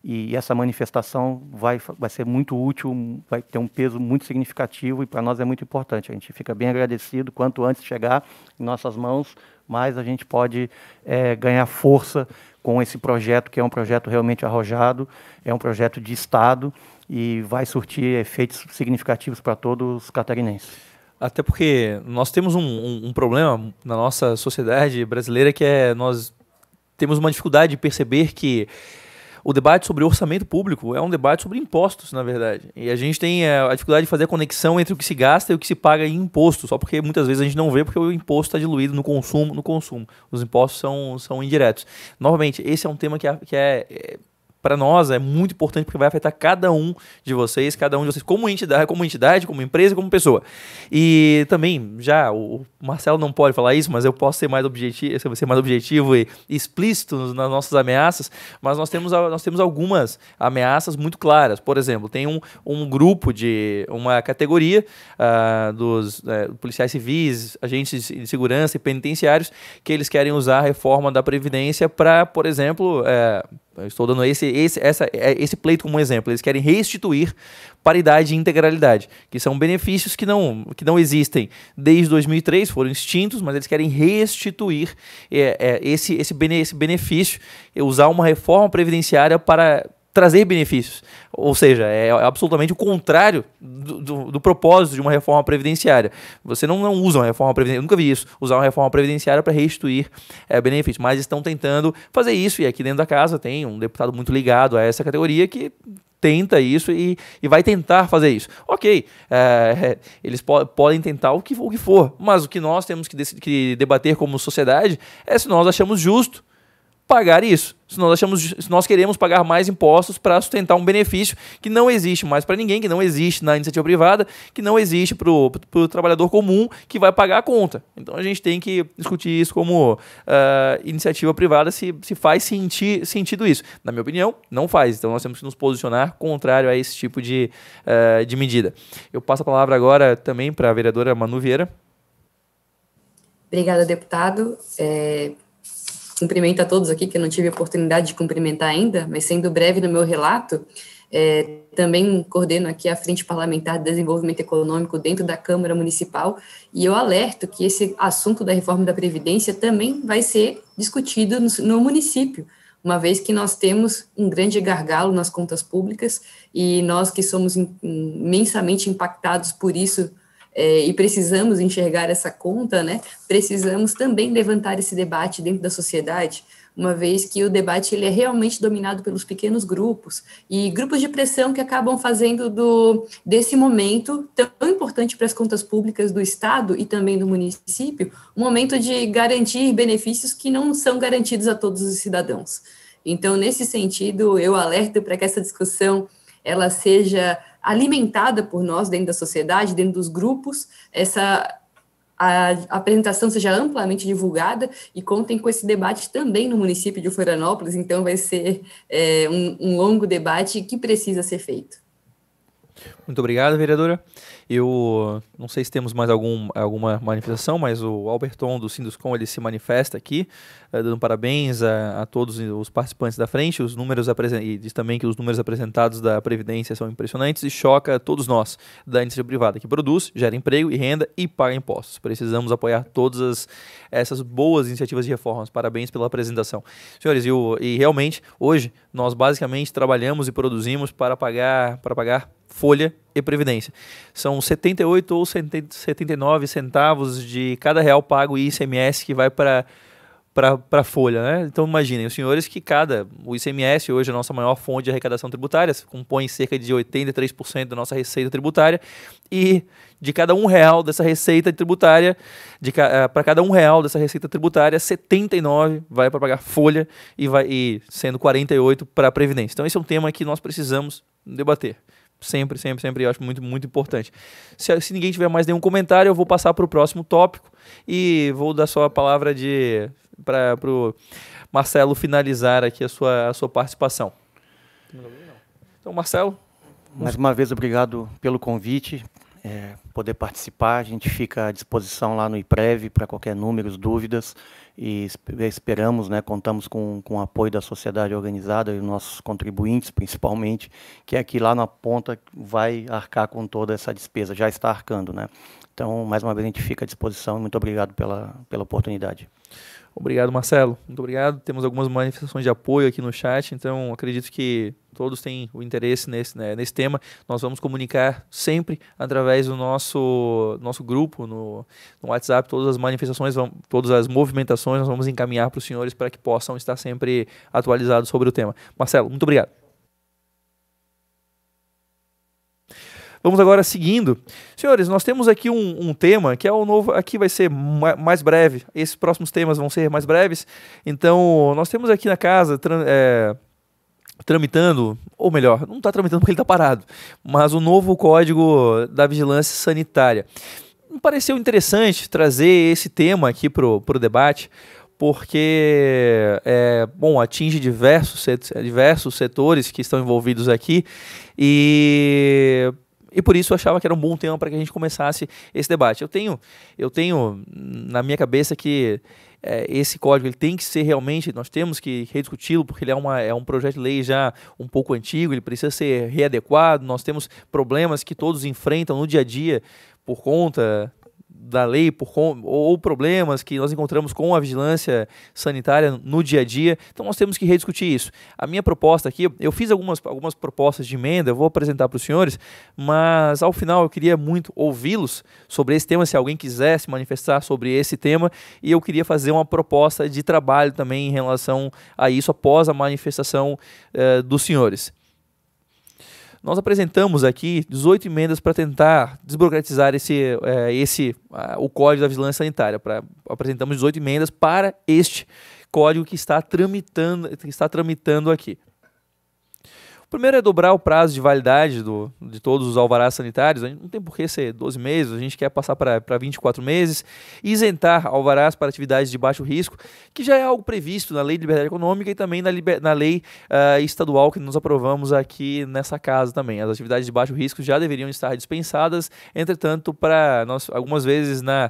e essa manifestação vai, vai ser muito útil, vai ter um peso muito significativo e para nós é muito importante. A gente fica bem agradecido. Quanto antes chegar em nossas mãos, mais a gente pode é, ganhar força com esse projeto, que é um projeto realmente arrojado, é um projeto de Estado e vai surtir efeitos significativos para todos os catarinenses. Até porque nós temos um, um, um, problema na nossa sociedade brasileira que é nós temos uma dificuldade de perceber que o debate sobre orçamento público é um debate sobre impostos, na verdade. E a gente tem eh, a dificuldade de fazer a conexão entre o que se gasta e o que se paga em imposto, só porque muitas vezes a gente não vê porque o imposto está diluído no consumo, no consumo. Os impostos são, são indiretos. Novamente, esse é um tema que é, que é, é para nós é muito importante porque vai afetar cada um de vocês, cada um de vocês como entidade, como entidade, como empresa, como pessoa. E também, já o Marcelo não pode falar isso, mas eu posso ser mais objetivo, ser mais objetivo e explícito nas nossas ameaças, mas nós temos, nós temos algumas ameaças muito claras. Por exemplo, tem um, um grupo de uma categoria uh, dos uh, policiais civis, agentes de segurança e penitenciários que eles querem usar a reforma da Previdência para, por exemplo, uh, eu estou dando esse, esse, essa, é, esse pleito como exemplo. Eles querem restituir paridade e integralidade, que são benefícios que não, que não existem desde 2003, foram extintos, mas eles querem restituir é, é, esse, esse, bene, esse benefício, é usar uma reforma previdenciária para trazer benefícios. Ou seja, é, é absolutamente o contrário do, do, do propósito de uma reforma previdenciária. Você não, não usa uma reforma previdenciária, eu nunca vi isso, usar uma reforma previdenciária para restituir é, benefícios, mas estão tentando fazer isso. E aqui dentro da casa tem um deputado muito ligado a essa categoria que tenta isso e, e vai tentar fazer isso. Ok, é, é eles po podem tentar o que, o que for, mas o que nós temos que, que debater como sociedade é se nós achamos justo pagar isso se nós, achamos, se nós queremos pagar mais impostos para sustentar um benefício que não existe mais para ninguém, que não existe na iniciativa privada, que não existe para o trabalhador comum que vai pagar a conta. Então a gente tem que discutir isso como uh, iniciativa privada, se, se faz senti, sentido isso. Na minha opinião, não faz. Então nós temos que nos posicionar contrário a esse tipo de, uh, de medida. Eu passo a palavra agora também para a vereadora Manu Vieira. Obrigada, deputado. É cumprimento a todos aqui que eu não tive a oportunidade de cumprimentar ainda, mas sendo breve no meu relato, é, também coordeno aqui a Frente Parlamentar de Desenvolvimento Econômico dentro da Câmara Municipal e eu alerto que esse assunto da reforma da Previdência também vai ser discutido no, no município, uma vez que nós temos um grande gargalo nas contas públicas e nós que somos imensamente impactados por isso é, e precisamos enxergar essa conta, né, precisamos também levantar esse debate dentro da sociedade, uma vez que o debate ele é realmente dominado pelos pequenos grupos e grupos de pressão que acabam fazendo do desse momento tão importante para as contas públicas do estado e também do município, um momento de garantir benefícios que não são garantidos a todos os cidadãos. Então, nesse sentido, eu alerto para que essa discussão ela seja alimentada por nós dentro da sociedade, dentro dos grupos, essa a apresentação seja amplamente divulgada e contem com esse debate também no município de Florianópolis. Então, vai ser é, um, um longo debate que precisa ser feito. Muito obrigado, vereadora. Eu não sei se temos mais algum, alguma manifestação, mas o Alberton do Sinduscom ele se manifesta aqui, eh, dando parabéns a, a, todos os participantes da frente. Os números e diz também que os números apresentados da Previdência são impressionantes e choca todos nós da indústria privada que produz, gera emprego e renda e paga impostos. Precisamos apoiar todas as, essas boas iniciativas de reformas. Parabéns pela apresentação. Senhores, e, o, e realmente hoje nós basicamente trabalhamos e produzimos para pagar para pagar folha e previdência. São 78 ou 79 centavos de cada real pago ICMS que vai para para folha, né? Então imaginem, os senhores que cada o ICMS hoje é a nossa maior fonte de arrecadação tributária, compõe cerca de 83% da nossa receita tributária e de cada um real dessa receita tributária, de uh, eh, para cada um real dessa receita tributária, 79 vai para pagar folha e vai e sendo 48 para previdência. Então esse é um tema que nós precisamos debater. Sempre, sempre, sempre. Eu acho muito, muito importante. Se, se ninguém tiver mais nenhum comentário, eu vou passar para o próximo tópico e vou dar só a palavra de para o Marcelo finalizar aqui a sua, a sua participação. Então, Marcelo. Mais uma vez, obrigado pelo convite, é, poder participar. A gente fica à disposição lá no IPREV para qualquer número dúvidas e esperamos, né, contamos com, com o apoio da sociedade organizada e nossos contribuintes, principalmente, que é que lá na ponta vai arcar com toda essa despesa, já está arcando. Né? Então, mais uma vez, a gente fica à disposição e muito obrigado pela, pela oportunidade. Obrigado, Marcelo. Muito obrigado. Temos algumas manifestações de apoio aqui no chat, então acredito que todos têm o interesse nesse, né, nesse tema. Nós vamos comunicar sempre através do nosso, nosso grupo no, no WhatsApp, todas as manifestações, todas as movimentações, nós vamos encaminhar para os senhores para que possam estar sempre atualizados sobre o tema. Marcelo, muito obrigado. Vamos agora seguindo. Senhores, nós temos aqui um, um tema que é o novo. Aqui vai ser ma mais breve. Esses próximos temas vão ser mais breves. Então, nós temos aqui na casa. É, tramitando, ou melhor, não está tramitando porque ele está parado, mas o novo código da vigilância sanitária. Me pareceu interessante trazer esse tema aqui para o debate, porque é, bom atinge diversos, diversos setores que estão envolvidos aqui e e por isso eu achava que era um bom tema para que a gente começasse esse debate. Eu tenho, eu tenho na minha cabeça que é, esse código ele tem que ser realmente, nós temos que rediscuti-lo, porque ele é, uma, é um projeto de lei já um pouco antigo, ele precisa ser readequado, nós temos problemas que todos enfrentam no dia a dia por conta da lei por ou problemas que nós encontramos com a vigilância sanitária no dia a dia. Então nós temos que rediscutir isso. A minha proposta aqui, eu fiz algumas, algumas propostas de emenda, eu vou apresentar para os senhores, mas ao final eu queria muito ouvi-los sobre esse tema, se alguém quisesse se manifestar sobre esse tema, e eu queria fazer uma proposta de trabalho também em relação a isso após a manifestação eh, dos senhores. Nós apresentamos aqui 18 emendas para tentar desburocratizar esse, é, esse o Código da Vigilância Sanitária. Pra, apresentamos 18 emendas para este código que está tramitando, que está tramitando aqui. O primeiro é dobrar o prazo de validade do, de todos os alvarás sanitários. Não tem por que ser 12 meses, a gente quer passar para 24 meses. Isentar alvarás para atividades de baixo risco, que já é algo previsto na Lei de Liberdade Econômica e também na, liber, na lei uh, estadual que nós aprovamos aqui nessa casa também. As atividades de baixo risco já deveriam estar dispensadas, entretanto, para algumas vezes na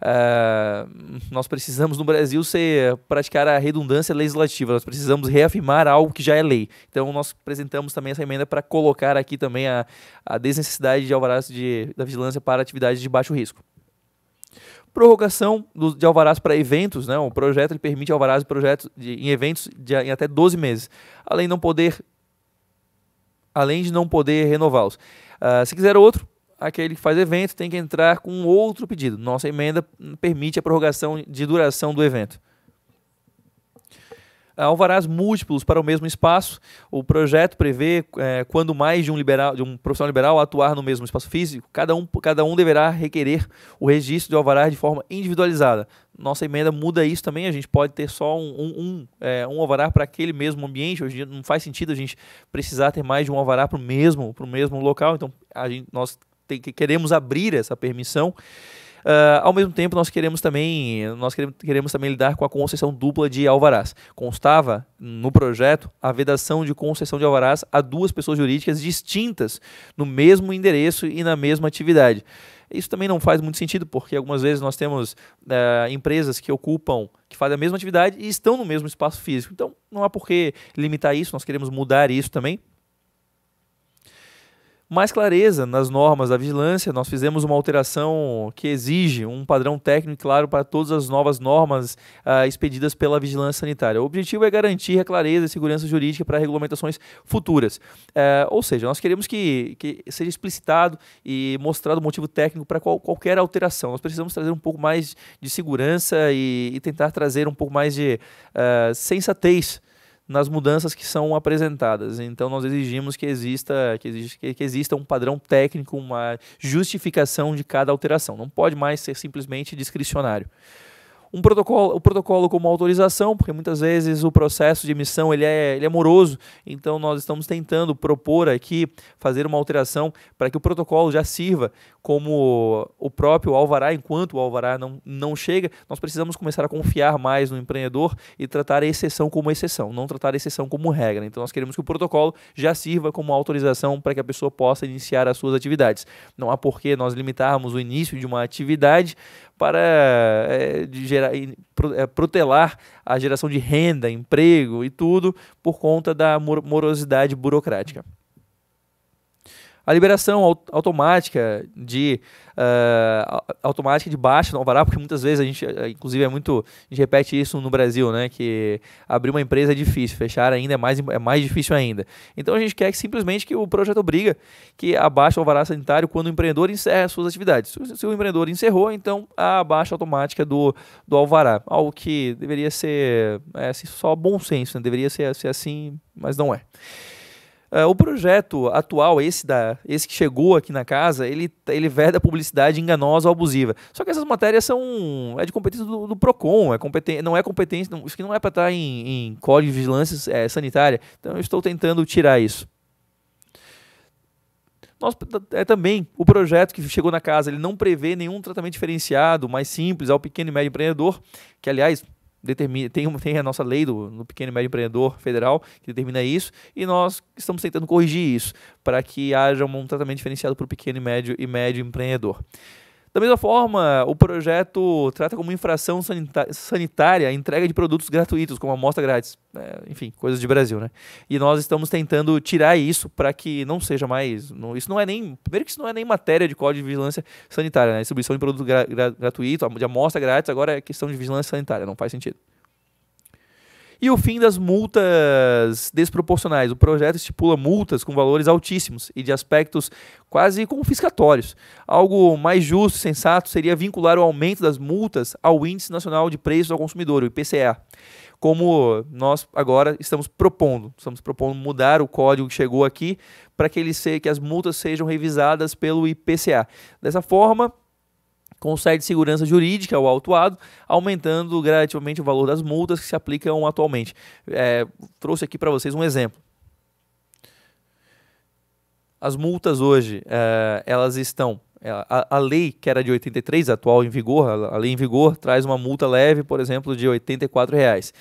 ah, nós precisamos no Brasil ser, praticar a redundância legislativa, nós precisamos reafirmar algo que já é lei. Então nós apresentamos também essa emenda para colocar aqui também a, a desnecessidade de alvarás de, da vigilância para atividades de baixo risco prorrogação do, de alvarás para eventos, né? O projeto ele permite alvarás de projetos de, em eventos de, em até 12 meses, além não poder, além de não poder renová-los. Uh, se quiser outro, aquele que faz evento tem que entrar com outro pedido. Nossa emenda permite a prorrogação de duração do evento. Alvarás múltiplos para o mesmo espaço. O projeto prevê é, quando mais de um, liberal, de um profissional liberal atuar no mesmo espaço físico, cada um, cada um deverá requerer o registro de alvarás de forma individualizada. Nossa emenda muda isso também, a gente pode ter só um, um, um, é, um alvará para aquele mesmo ambiente. Hoje em dia não faz sentido a gente precisar ter mais de um alvará para o mesmo, mesmo local, então a gente, nós tem, queremos abrir essa permissão. Uh, ao mesmo tempo, nós queremos também nós queremos, queremos também lidar com a concessão dupla de alvarás. Constava no projeto a vedação de concessão de alvarás a duas pessoas jurídicas distintas no mesmo endereço e na mesma atividade. Isso também não faz muito sentido, porque algumas vezes nós temos uh, empresas que ocupam, que fazem a mesma atividade e estão no mesmo espaço físico. Então, não há por que limitar isso, nós queremos mudar isso também mais clareza nas normas da vigilância. Nós fizemos uma alteração que exige um padrão técnico claro para todas as novas normas ah, expedidas pela vigilância sanitária. O objetivo é garantir a clareza e segurança jurídica para regulamentações futuras. É, ou seja, nós queremos que, que, seja explicitado e mostrado o motivo técnico para qual, qualquer alteração. Nós precisamos trazer um pouco mais de segurança e, e tentar trazer um pouco mais de uh, sensatez nas mudanças que são apresentadas. Então nós exigimos que exista que exista, que exista um padrão técnico, uma justificação de cada alteração. Não pode mais ser simplesmente discricionário um protocolo, o protocolo como autorização, porque muitas vezes o processo de emissão ele é, ele é moroso, então nós estamos tentando propor aqui fazer uma alteração para que o protocolo já sirva como o próprio alvará, enquanto o alvará não, não chega, nós precisamos começar a confiar mais no empreendedor e tratar a exceção como exceção, não tratar a exceção como regra. Então nós queremos que o protocolo já sirva como autorização para que a pessoa possa iniciar as suas atividades. Não há por que nós limitarmos o início de uma atividade para é, gerar, é, protelar a geração de renda, emprego e tudo por conta da morosidade burocrática. A liberação aut automática de uh, automática de baixa do alvará, porque muitas vezes a gente, eh, inclusive é muito, a gente repete isso no Brasil, né, que abrir uma empresa é difícil, fechar ainda é mais, é mais difícil ainda. Então a gente quer que simplesmente que o projeto obriga que abaixe o alvará sanitário quando o empreendedor encerra suas atividades. Se, se o empreendedor encerrou, então a baixa automática do, do alvará, algo que deveria ser é, assim, só bom senso, né? deveria ser, ser assim, mas não é. É, o projeto atual, esse, da, esse que chegou aqui na casa, ele, ele veda publicidade enganosa ou abusiva. Só que essas matérias são. é de competência do, do PROCON, é competência, não é competência. Não, isso que não é para estar tá em, em, código de vigilância é, sanitária. Então eu estou tentando tirar isso. Nós, é também o projeto que chegou na casa, ele não prevê nenhum tratamento diferenciado, mais simples ao pequeno e médio empreendedor, que aliás determina, tem, tem a nossa lei do no pequeno e médio empreendedor federal que determina isso, e nós estamos tentando corrigir isso para que haja um tratamento diferenciado para o pequeno e médio e médio empreendedor. Da mesma forma, o projeto trata como infração sanitária a entrega de produtos gratuitos, como amostra grátis. É, enfim, coisas de Brasil, né? E nós estamos tentando tirar isso para que não seja mais. Não, isso não é nem. Primeiro que isso não é nem matéria de código de vigilância sanitária, né? Distribuição de produto gra, gra, gratuito, de amostra grátis, agora é questão de vigilância sanitária, não faz sentido. E o fim das multas desproporcionais. O projeto estipula multas com valores altíssimos e de aspectos quase confiscatórios. Algo mais justo e sensato seria vincular o aumento das multas ao Índice Nacional de Preços ao Consumidor, o IPCA. Como nós agora estamos propondo, estamos propondo mudar o código que chegou aqui para que ele seja que as multas sejam revisadas pelo IPCA. Dessa forma, concede segurança jurídica ao autuado, aumentando gradativamente o valor das multas que se aplicam atualmente. É, trouxe aqui para vocês um exemplo. As multas hoje, é, elas estão é, a, a, lei que era de 83 atual em vigor, a, lei em vigor traz uma multa leve, por exemplo, de 84 reais.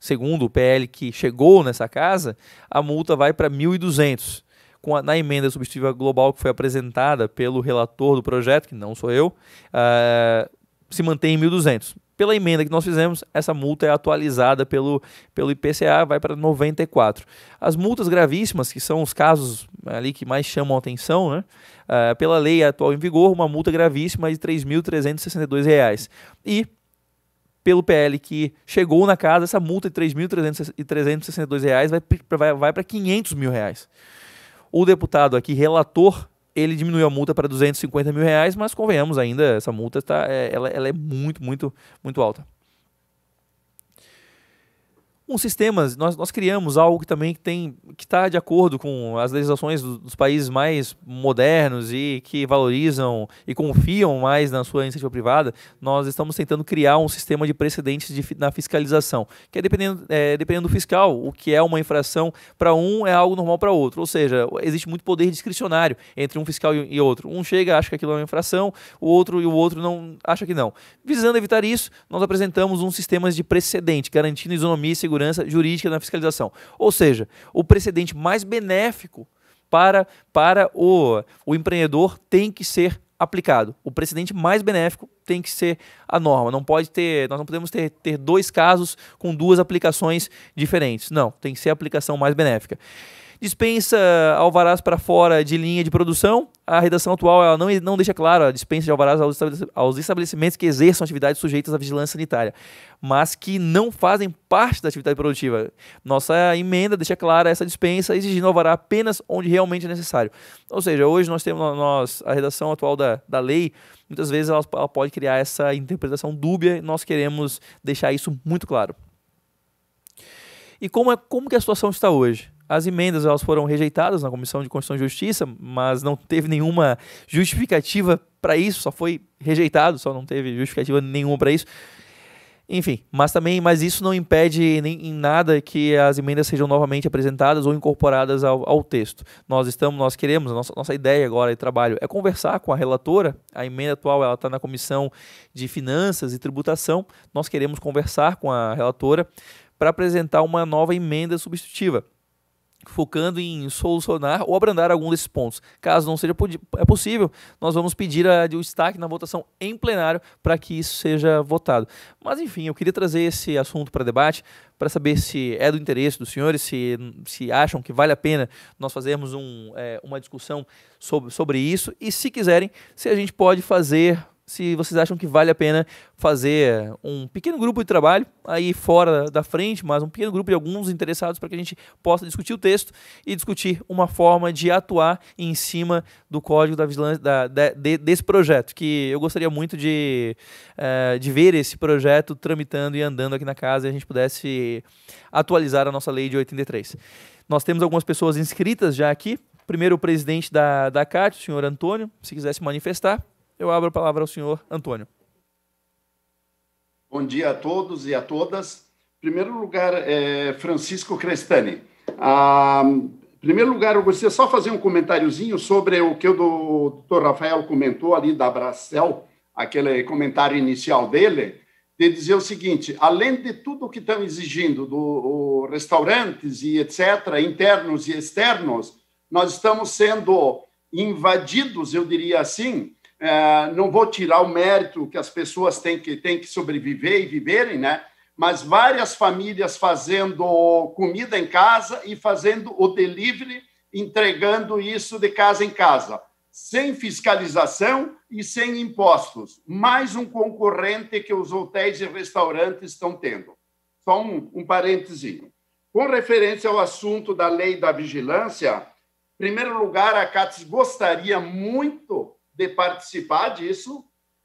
Segundo o PL que chegou nessa casa, a multa vai para 1.200 a, na emenda substitutiva global que foi apresentada pelo relator do projeto, que não sou eu, uh, se mantém em 1.200. Pela emenda que nós fizemos, essa multa é atualizada pelo, pelo IPCA, vai para 94. As multas gravíssimas, que são os casos eh, ali que mais chamam a atenção, né? Uh, pela lei atual em vigor, uma multa gravíssima de R$ 3.362. E pelo PL que chegou na casa, essa multa de R$ 3.362 vai, vai, vai para 500 mil reais. O deputado aqui, relator, ele diminuiu a multa para 250 mil reais, mas convenhamos ainda, essa multa tá, é, ela, ela é muito, muito, muito alta com sistemas, nós, nós criamos algo que também tem que está de acordo com as legislações dos países mais modernos e que valorizam e confiam mais na sua iniciativa privada. Nós estamos tentando criar um sistema de precedentes de, na fiscalização, que é dependendo, é dependendo do fiscal, o que é uma infração para um é algo normal para outro. Ou seja, existe muito poder discricionário entre um fiscal e outro. Um chega, acha que aquilo é uma infração, o outro e o outro não acha que não. Visando evitar isso, nós apresentamos uns sistemas de precedente, garantindo isonomia e segurança segurança jurídica na fiscalização. Ou seja, o precedente mais benéfico para, para o, o empreendedor tem que ser aplicado. O precedente mais benéfico tem que ser a norma. Não pode ter, nós não podemos ter, ter dois casos com duas aplicações diferentes. Não, tem que ser a aplicação mais benéfica dispensa alvarás para fora de linha de produção. A redação atual ela não, não deixa claro a dispensa de alvarás aos estabelecimentos que exerçam atividades sujeitas à vigilância sanitária, mas que não fazem parte da atividade produtiva. Nossa emenda deixa clara essa dispensa, exigindo alvará apenas onde realmente é necessário. Ou seja, hoje nós temos nós, a redação atual da, da lei, muitas vezes ela, ela pode criar essa interpretação dúbia e nós queremos deixar isso muito claro. E como, é, como que a situação está hoje? As emendas elas foram rejeitadas na Comissão de Constituição e Justiça, mas não teve nenhuma justificativa para isso, só foi rejeitado, só não teve justificativa nenhuma para isso. Enfim, mas também, mas isso não impede nem, em nada que as emendas sejam novamente apresentadas ou incorporadas ao, ao texto. Nós estamos, nós queremos, a nossa, nossa ideia agora de trabalho é conversar com a relatora. A emenda atual ela está na comissão de finanças e tributação. Nós queremos conversar com a relatora para apresentar uma nova emenda substitutiva focando em solucionar ou abrandar algum desses pontos. Caso não seja é possível, nós vamos pedir a, o destaque na votação em plenário para que isso seja votado. Mas enfim, eu queria trazer esse assunto para debate para saber se é do interesse dos senhores, se, se acham que vale a pena nós fazermos um, é, uma discussão sobre, sobre isso e se quiserem, se a gente pode fazer se vocês acham que vale a pena fazer um pequeno grupo de trabalho aí fora da frente, mas um pequeno grupo de alguns interessados para que a gente possa discutir o texto e discutir uma forma de atuar em cima do código da vigilância da, de, desse projeto, que eu gostaria muito de, uh, de ver esse projeto tramitando e andando aqui na casa e a gente pudesse atualizar a nossa lei de 83. Nós temos algumas pessoas inscritas já aqui. Primeiro, o presidente da, da CAT, o senhor Antônio, se quiser se manifestar eu abro a palavra ao senhor Antônio. Bom dia a todos e a todas. Em primeiro lugar, é Francisco Crestani. Ah, em primeiro lugar, eu gostaria só fazer um comentáriozinho sobre o que o doutor Rafael comentou ali da Bracel, aquele comentário inicial dele, de dizer o seguinte: além de tudo que estão exigindo do restaurantes e etc., internos e externos, nós estamos sendo invadidos, eu diria assim, é, não vou tirar o mérito que as pessoas têm que, têm que sobreviver e viverem, né? mas várias famílias fazendo comida em casa e fazendo o delivery, entregando isso de casa em casa, sem fiscalização e sem impostos. Mais um concorrente que os hotéis e restaurantes estão tendo. Só um, um parentezinho. Com referência ao assunto da lei da vigilância, em primeiro lugar, a CATES gostaria muito de participar disso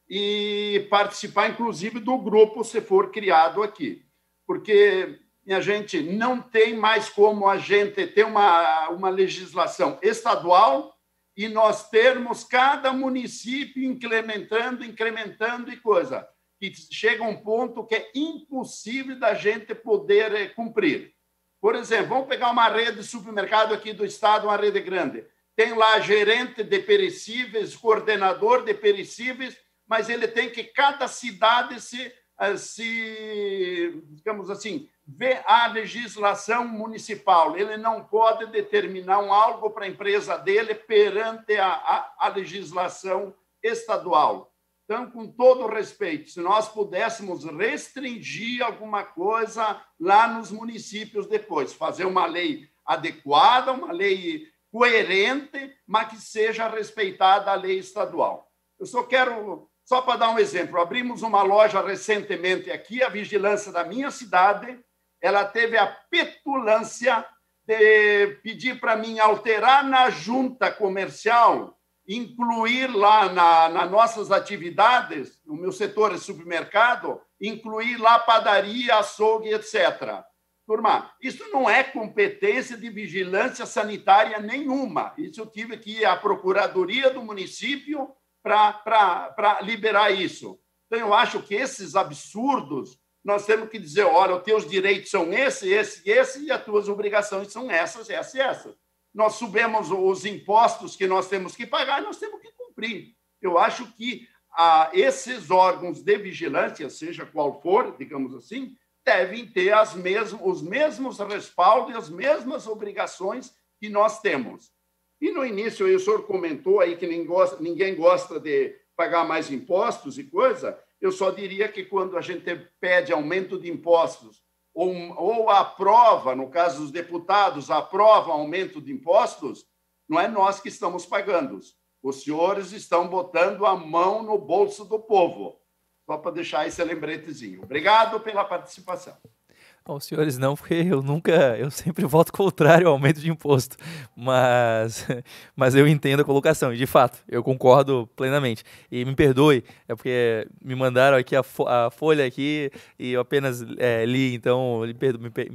e participar, inclusive, do grupo, se for criado aqui. Porque, minha gente, não tem mais como a gente ter uma, uma legislação estadual e nós termos cada município incrementando, incrementando e coisa, E chega um ponto que é impossível da gente poder eh, cumprir. Por exemplo, vamos pegar uma rede de supermercado aqui do estado, uma rede grande tem lá gerente de perecíveis, coordenador de perecíveis, mas ele tem que cada cidade se, eh, se digamos assim, ver a legislação municipal. Ele não pode determinar um algo para a empresa dele perante a, a, a legislação estadual. Então, com todo respeito, se nós pudéssemos restringir alguma coisa lá nos municípios depois, fazer uma lei adequada, uma lei coerente, mas que seja respeitada a lei estadual. Eu só quero, só para dar um exemplo, abrimos uma loja recentemente aqui, a vigilância da minha cidade, ela teve a petulância de pedir para mim alterar na junta comercial, incluir lá na, nas nossas atividades, no meu setor de supermercado, incluir lá padaria, açougue, etc. Turma, isso não é competência de vigilância sanitária nenhuma. Isso eu tive que ir à Procuradoria do município para liberar isso. Então, eu acho que esses absurdos, nós temos que dizer: olha, os teus direitos são esse, esse, esse, e as tuas obrigações são essas, essas e essas. Nós subimos os impostos que nós temos que pagar, nós temos que cumprir. Eu acho que ah, esses órgãos de vigilância, seja qual for, digamos assim, devem ter as os mesmos respaldos e as mesmas obrigações que nós temos. E no início, o senhor comentou aí que ninguém gosta, de pagar mais impostos e coisa. Eu só diria que quando a gente pede aumento de impostos ou, ou aprova, no caso dos deputados, aprova aumento de impostos, não é nós que estamos pagando. Os senhores estão botando a mão no bolso do povo. Só para deixar esse lembretezinho. Obrigado pela participação. Bom, senhores, não, porque eu nunca, eu sempre voto contrário ao aumento de imposto, mas, mas eu entendo a colocação, e de fato, eu concordo plenamente. E me perdoe, é porque me mandaram aqui a, a folha aqui e eu apenas é, li, então me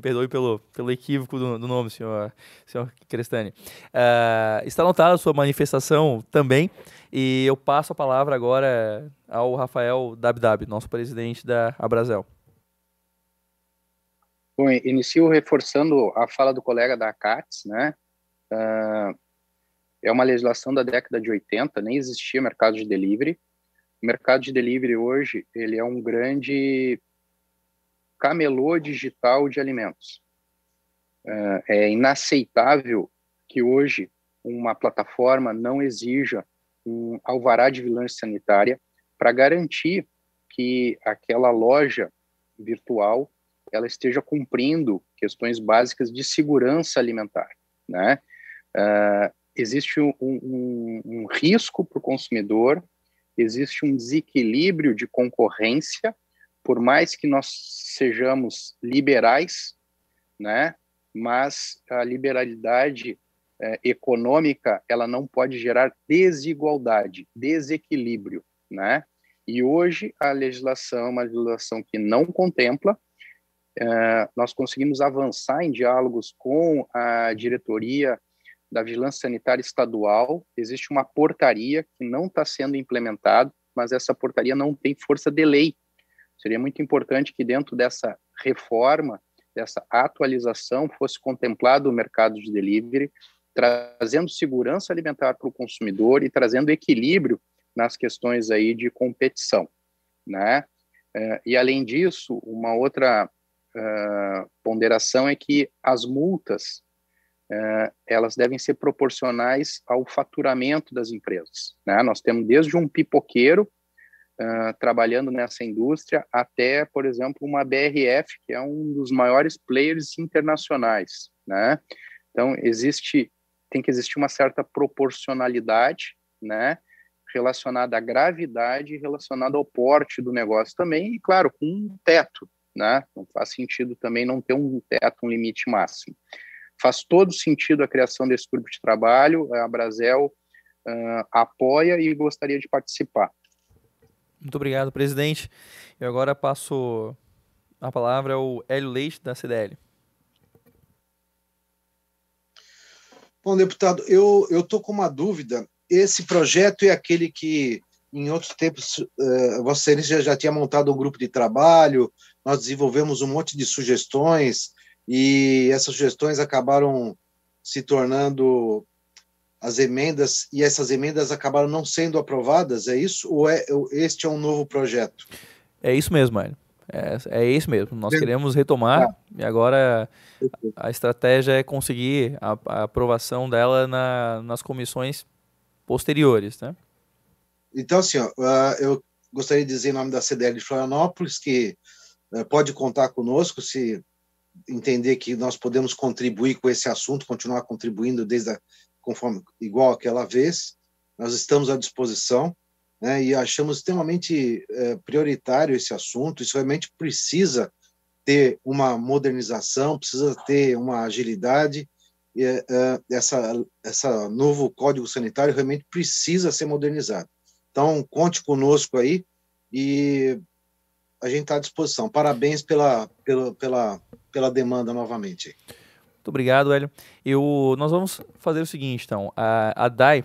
perdoe, pelo, pelo equívoco do, do nome, senhor, senhor Crestani. Uh, está anotada a sua manifestação também, e eu passo a palavra agora ao Rafael Dabdab, nosso presidente da Abrazel. Bom, inicio reforçando a fala do colega da CATS, né? Uh, é uma legislação da década de 80, nem existia mercado de delivery. O mercado de delivery hoje, ele é um grande camelô digital de alimentos. Ah, é inaceitável que hoje uma plataforma não exija um alvará de vigilância sanitária para garantir que aquela loja virtual ela esteja cumprindo questões básicas de segurança alimentar, né? Uh, existe um, um, um risco para o consumidor, existe um desequilíbrio de concorrência, por mais que nós sejamos liberais, né? Mas a liberalidade eh, econômica ela não pode gerar desigualdade, desequilíbrio, né? E hoje a legislação é uma legislação que não contempla é, nós conseguimos avançar em diálogos com a diretoria da Vigilância Sanitária Estadual. Existe uma portaria que não está sendo implementada, mas essa portaria não tem força de lei. Seria muito importante que, dentro dessa reforma, dessa atualização, fosse contemplado o mercado de delivery, trazendo segurança alimentar para o consumidor e trazendo equilíbrio nas questões aí de competição, né? É, e além disso, uma outra eh, ponderação é que as multas uh, elas devem ser proporcionais ao faturamento das empresas. Né? Nós temos desde um pipoqueiro uh, trabalhando nessa indústria até, por exemplo, uma BRF que é um dos maiores players internacionais. Né? Então existe tem que existir uma certa proporcionalidade, né? relacionada à gravidade, relacionada ao porte do negócio também, e claro, com um teto, né? Não faz sentido também não ter um teto, um limite máximo. Faz todo sentido a criação desse grupo de trabalho, a Brasel uh, ah, apoia e gostaria de participar. Muito obrigado, presidente. Eu agora passo a palavra ao Hélio Leite, da CDL. Bom, deputado, eu estou com uma dúvida. Esse projeto é aquele que, em outros tempos, uh, eh, Vossa já tinha montado um grupo de trabalho, nós desenvolvemos um monte de sugestões e essas sugestões acabaram se tornando as emendas e essas emendas acabaram não sendo aprovadas, é isso? Ou é, este é um novo projeto? É isso mesmo, Mário. É, é isso mesmo. Nós queremos retomar ah. e agora a estratégia é conseguir a, a aprovação dela na, nas comissões posteriores, né? Então, assim, ó, ah, eu gostaria de dizer em nome da CDL de Florianópolis que é, pode contar conosco se entender que nós podemos contribuir com esse assunto, continuar contribuindo desde a, conforme igual aquela vez. Nós estamos à disposição, né? E achamos extremamente é, prioritário esse assunto. Isso realmente precisa ter uma modernização, precisa ter uma agilidade. E, é, é essa essa novo código sanitário realmente precisa ser modernizado. Então conte conosco aí e a gente está à disposição. Parabéns pela, pela, pela, pela demanda novamente. Muito obrigado, Hélio. Eu, nós vamos fazer o seguinte, então. A, a DAI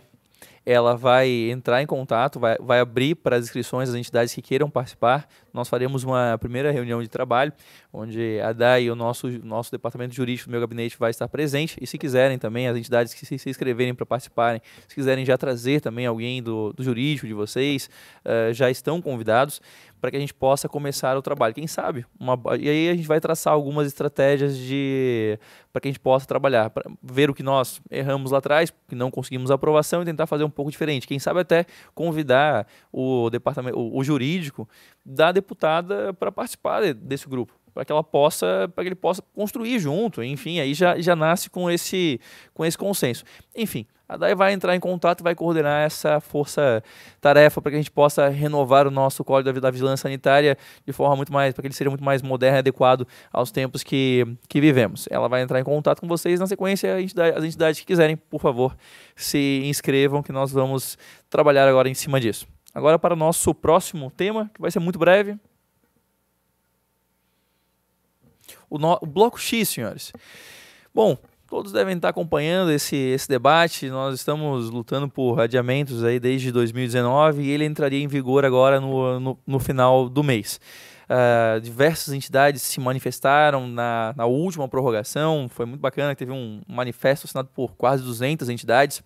ela vai entrar em contato, vai, vai abrir para as inscrições das entidades que queiram participar nós faremos uma primeira reunião de trabalho, onde a DAI e o nosso, nosso departamento jurídico do meu gabinete vai estar presente. E se quiserem também, as entidades que se, se inscreverem para participarem, se quiserem já trazer também alguém do, do jurídico de vocês, uh, já estão convidados para que a gente possa começar o trabalho. Quem sabe? Uma, e aí a gente vai traçar algumas estratégias de para que a gente possa trabalhar, para ver o que nós erramos lá atrás, que não conseguimos aprovação e tentar fazer um pouco diferente. Quem sabe até convidar o departamento, o, o jurídico da deputada para participar de, desse grupo, para que ela possa, para que ele possa construir junto, enfim, aí já, já nasce com esse, com esse consenso. Enfim, a DAI vai entrar em contato e vai coordenar essa força-tarefa para que a gente possa renovar o nosso código da vigilância sanitária de forma muito mais, para que ele seja muito mais moderno e adequado aos tempos que, que vivemos. Ela vai entrar em contato com vocês na sequência, as entidades que quiserem, por favor, se inscrevam que nós vamos trabalhar agora em cima disso. Agora para o nosso próximo tema, que vai ser muito breve. O, no... o bloco X, senhores. Bom, todos devem estar acompanhando esse, esse debate. Nós estamos lutando por adiamentos aí desde 2019 e ele entraria em vigor agora no, no, no final do mês. Uh, diversas entidades se manifestaram na, na última prorrogação, foi muito bacana, teve um manifesto assinado por quase 200 entidades.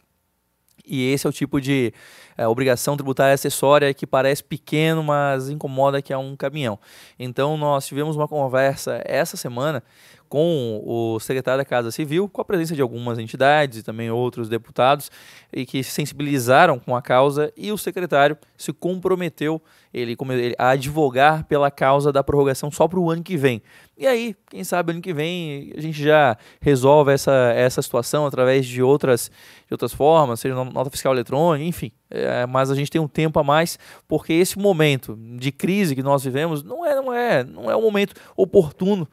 E esse é o tipo de é, obrigação tributária acessória que parece pequeno, mas incomoda que é um caminhão. Então, nós tivemos uma conversa essa semana com o secretário da Casa Civil, com a presença de algumas entidades e também outros deputados e que se sensibilizaram com a causa e o secretário se comprometeu ele, ele a advogar pela causa da prorrogação só para o ano que vem. E aí, quem sabe ano que vem a gente já resolve essa, essa situação através de outras, de outras formas, seja nota fiscal eletrônica, enfim. É, mas a gente tem um tempo a mais, porque esse momento de crise que nós vivemos não é, não é, não é um momento oportuno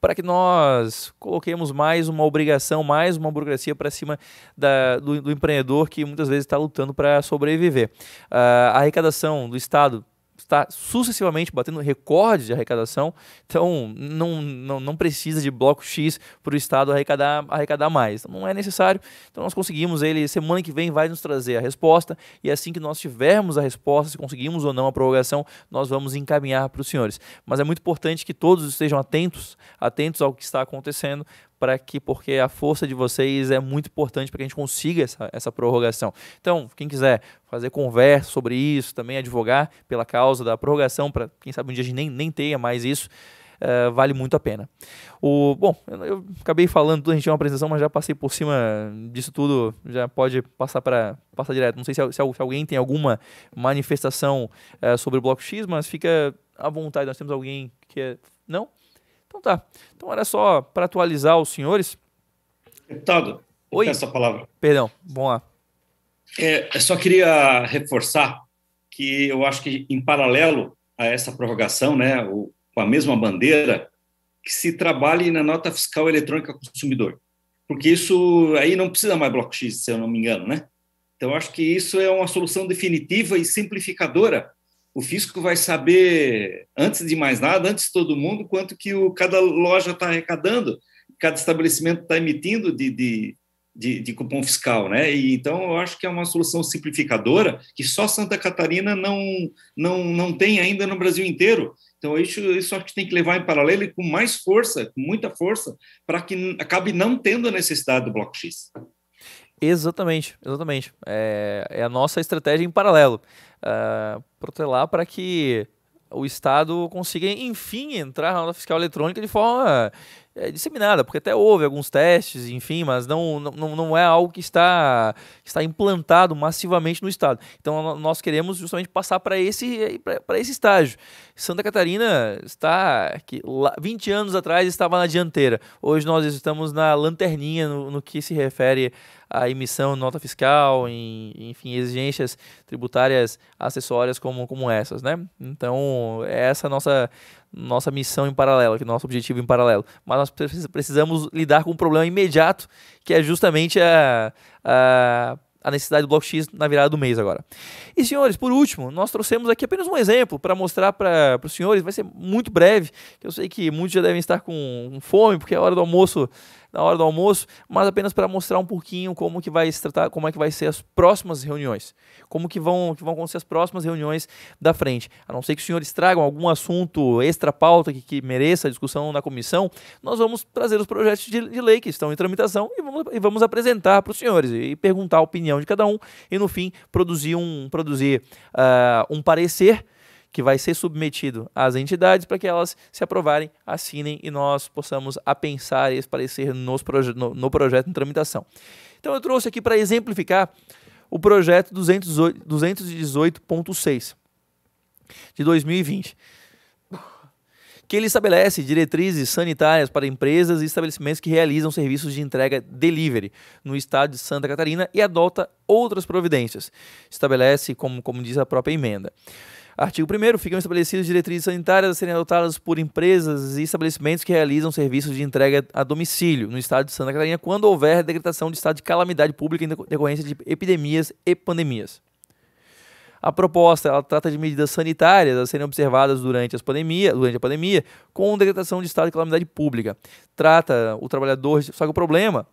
para que nós coloquemos mais uma obrigação, mais uma burocracia para cima da, do, do, empreendedor que muitas vezes está lutando para sobreviver. Uh, a arrecadação do Estado está sucessivamente batendo recordes de arrecadação, então não, não, não precisa de bloco X para o Estado arrecadar, arrecadar mais. Então, não é necessário. Então nós conseguimos ele, semana que vem vai nos trazer a resposta, e assim que nós tivermos a resposta, se conseguimos ou não a prorrogação, nós vamos encaminhar para os senhores. Mas é muito importante que todos estejam atentos, atentos ao que está acontecendo, para que porque a força de vocês é muito importante para que a gente consiga essa, essa prorrogação. Então, quem quiser fazer conversa sobre isso, também advogar pela causa da prorrogação, para quem sabe um dia a gente nem, nem tenha mais isso, uh, vale muito a pena. O, bom, eu, eu acabei falando tudo, a gente tinha uma apresentação, mas já passei por cima disso tudo, já pode passar para passar direto. Não sei se, se, alguém tem alguma manifestação uh, sobre o Bloco X, mas fica à vontade, nós temos alguém que é... Não? Então tá. Então era só para atualizar os senhores. Deputado, Oi. essa palavra. Perdão, bom lá. É, eu só queria reforçar que eu acho que em paralelo a essa prorrogação, né, o com a mesma bandeira, que se trabalhe na nota fiscal eletrônica consumidor, porque isso aí não precisa mais bloco X, se eu não me engano, né? Então acho que isso é uma solução definitiva e simplificadora o fisco vai saber, antes de mais nada, antes de todo mundo, quanto que o, cada loja está arrecadando, cada estabelecimento está emitindo de, de, de, de, cupom fiscal. Né? E, então, eu acho que é uma solução simplificadora que só Santa Catarina não, não, não tem ainda no Brasil inteiro. Então, isso, isso acho que tem que levar em paralelo e com mais força, com muita força, para que acabe não tendo a necessidade do Bloco X. Exatamente, exatamente. É, é a nossa estratégia em paralelo uh, protelar para que o Estado consiga, enfim, entrar na nota fiscal eletrônica de forma é, disseminada, porque até houve alguns testes, enfim, mas não, não, não é algo que está, está implantado massivamente no Estado. Então nós queremos justamente passar para esse, para esse estágio. Santa Catarina está que 20 anos atrás estava na dianteira. Hoje nós estamos na lanterninha no, no que se refere à emissão de nota fiscal, em, enfim, exigências tributárias acessórias como, como essas, né? Então, essa é essa nossa nossa missão em paralelo, que nosso objetivo em paralelo. Mas nós precisamos lidar com um problema imediato, que é justamente a, a, a necessidade do blockchain X na virada do mês agora. E senhores, por último, nós trouxemos aqui apenas um exemplo para mostrar para os senhores, vai ser muito breve, que eu sei que muitos já devem estar com, com fome, porque é hora do almoço na hora do almoço, mas apenas para mostrar um pouquinho como que vai se tratar, como é que vai ser as próximas reuniões, como que vão, que vão acontecer as próximas reuniões da frente. A não ser que os senhores tragam algum assunto extra pauta que, que mereça a discussão na comissão, nós vamos trazer os projetos de, de lei que estão em tramitação e vamos, e vamos apresentar para os senhores e, e, perguntar a opinião de cada um e no fim produzir um produzir uh, um parecer que vai ser submetido às entidades para que elas se aprovarem, assinem e nós possamos apensar e esclarecer nos proje no, no projeto em tramitação. Então eu trouxe aqui para exemplificar o projeto 218.6 218 de 2020 que ele estabelece diretrizes sanitárias para empresas e estabelecimentos que realizam serviços de entrega delivery no estado de Santa Catarina e adota outras providências. Estabelece, como, como diz a própria emenda. Artigo 1 Ficam estabelecidas diretrizes sanitárias a serem adotadas por empresas e estabelecimentos que realizam serviços de entrega a domicílio no estado de Santa Catarina quando houver a decretação de estado de calamidade pública em decorrência de epidemias e pandemias. A proposta ela trata de medidas sanitárias a serem observadas durante, as pandemia, durante a pandemia com decretação de estado de calamidade pública. Trata o trabalhador, só que o problema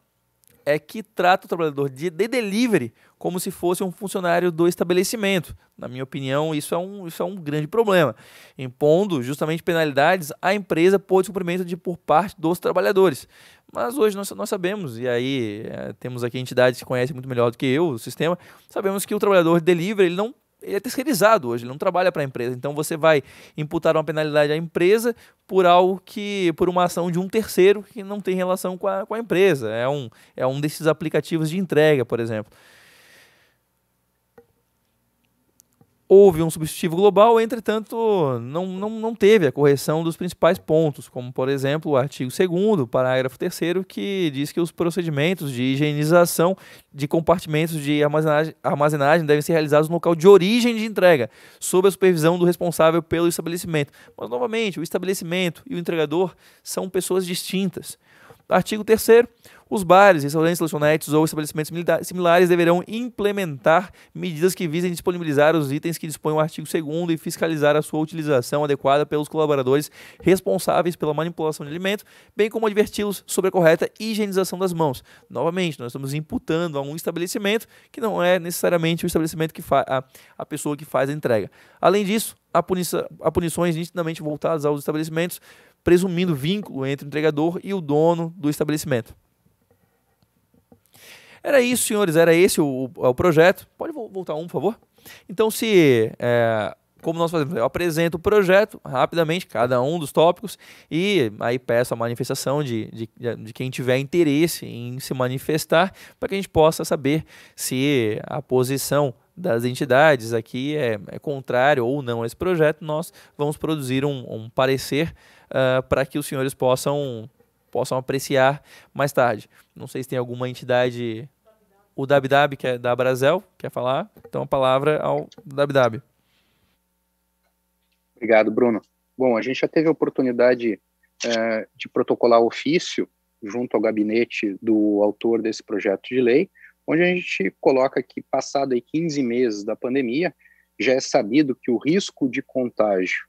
é que trata o trabalhador de, de delivery como se fosse um funcionário do estabelecimento. Na minha opinião, isso é um, isso é um grande problema, impondo justamente penalidades à empresa por descumprimento de por parte dos trabalhadores. Mas hoje nós, nós sabemos, e aí é, temos aqui entidades que conhecem muito melhor do que eu o sistema, sabemos que o trabalhador de delivery ele não ele é terceirizado hoje, ele não trabalha para a empresa. Então você vai imputar uma penalidade à empresa por algo que. por uma ação de um terceiro que não tem relação com a, com a empresa. É um, é um desses aplicativos de entrega, por exemplo. Houve um substitutivo global, entretanto, não, não, não teve a correção dos principais pontos, como, por exemplo, o artigo 2, parágrafo 3, que diz que os procedimentos de higienização de compartimentos de armazenagem, armazenagem devem ser realizados no local de origem de entrega, sob a supervisão do responsável pelo estabelecimento. Mas, novamente, o estabelecimento e o entregador são pessoas distintas. Artigo 3. Os bares, restaurantes, lanchonetes ou estabelecimentos similares deverão implementar medidas que visem disponibilizar os itens que dispõem o artigo 2 e fiscalizar a sua utilização adequada pelos colaboradores responsáveis pela manipulação de alimento, bem como adverti-los sobre a correta higienização das mãos. Novamente, nós estamos imputando a um estabelecimento que não é necessariamente o estabelecimento que faz a, a pessoa que faz a entrega. Além disso, há, há punições nitidamente voltadas aos estabelecimentos, presumindo vínculo entre o entregador e o dono do estabelecimento. Era isso, senhores, era esse o, o, é projeto. Pode voltar um, por favor? Então, se. É, como nós fazemos? Eu apresento o projeto rapidamente, cada um dos tópicos, e aí peço a manifestação de, de, de quem tiver interesse em se manifestar, para que a gente possa saber se a posição das entidades aqui é, é contrário ou não a esse projeto. Nós vamos produzir um, um parecer uh, para que os senhores possam possam apreciar mais tarde. Não sei se tem alguma entidade. O Dabdab, que é da Brasel, quer falar? Então a palavra ao Dabdab. Obrigado, Bruno. Bom, a gente já teve a oportunidade é, de protocolar ofício junto ao gabinete do autor desse projeto de lei, onde a gente coloca que, passado aí 15 meses da pandemia, já é sabido que o risco de contágio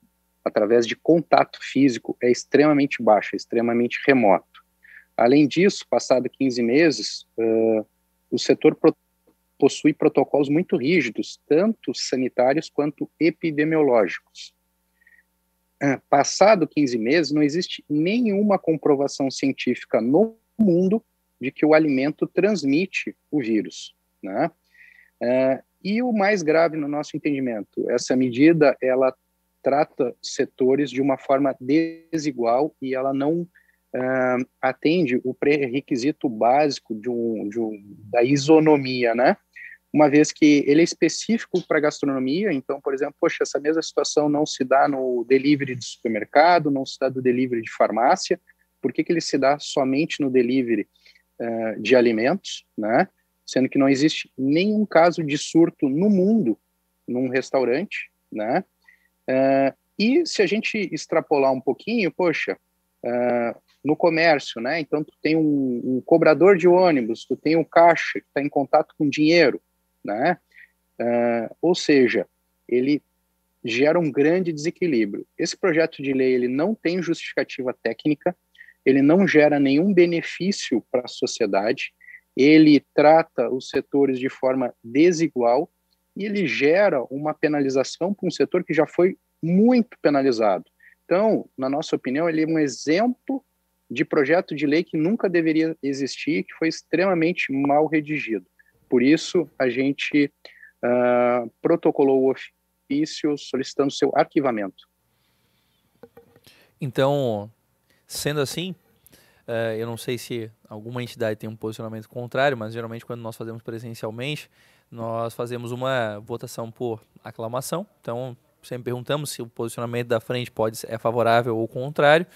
através de contato físico é extremamente baixo, é extremamente remoto. Além disso, passado 15 meses, uh, o setor pro possui protocolos muito rígidos, tanto sanitários quanto epidemiológicos. Uh, passado 15 meses, não existe nenhuma comprovação científica no mundo de que o alimento transmite o vírus. Né? Uh, e o mais grave no nosso entendimento, essa medida ela trata setores de uma forma desigual e ela não uh, atende o pré-requisito básico de um, de um, da isonomia, né? Uma vez que ele é específico para gastronomia, então, por exemplo, poxa, essa mesma situação não se dá no delivery de supermercado, não se dá do delivery de farmácia, por que, que ele se dá somente no delivery uh, de alimentos, né? Sendo que não existe nenhum caso de surto no mundo num restaurante, né? Uh, e se a gente extrapolar um pouquinho, poxa, uh, no comércio, né? Então tu tem um, um, cobrador de ônibus, tu tem um caixa que está em contato com dinheiro, né? Uh, ou seja, ele gera um grande desequilíbrio. Esse projeto de lei ele não tem justificativa técnica, ele não gera nenhum benefício para a sociedade, ele trata os setores de forma desigual e ele gera uma penalização para um setor que já foi muito penalizado. Então, na nossa opinião, ele é um exemplo de projeto de lei que nunca deveria existir, que foi extremamente mal redigido. Por isso, a gente uh, protocolou o ofício solicitando seu arquivamento. Então, sendo assim, uh, eu não sei se alguma entidade tem um posicionamento contrário, mas geralmente quando nós fazemos presencialmente, nós fazemos uma votação por aclamação. Então, sempre perguntamos se o posicionamento da frente pode é favorável ou contrário.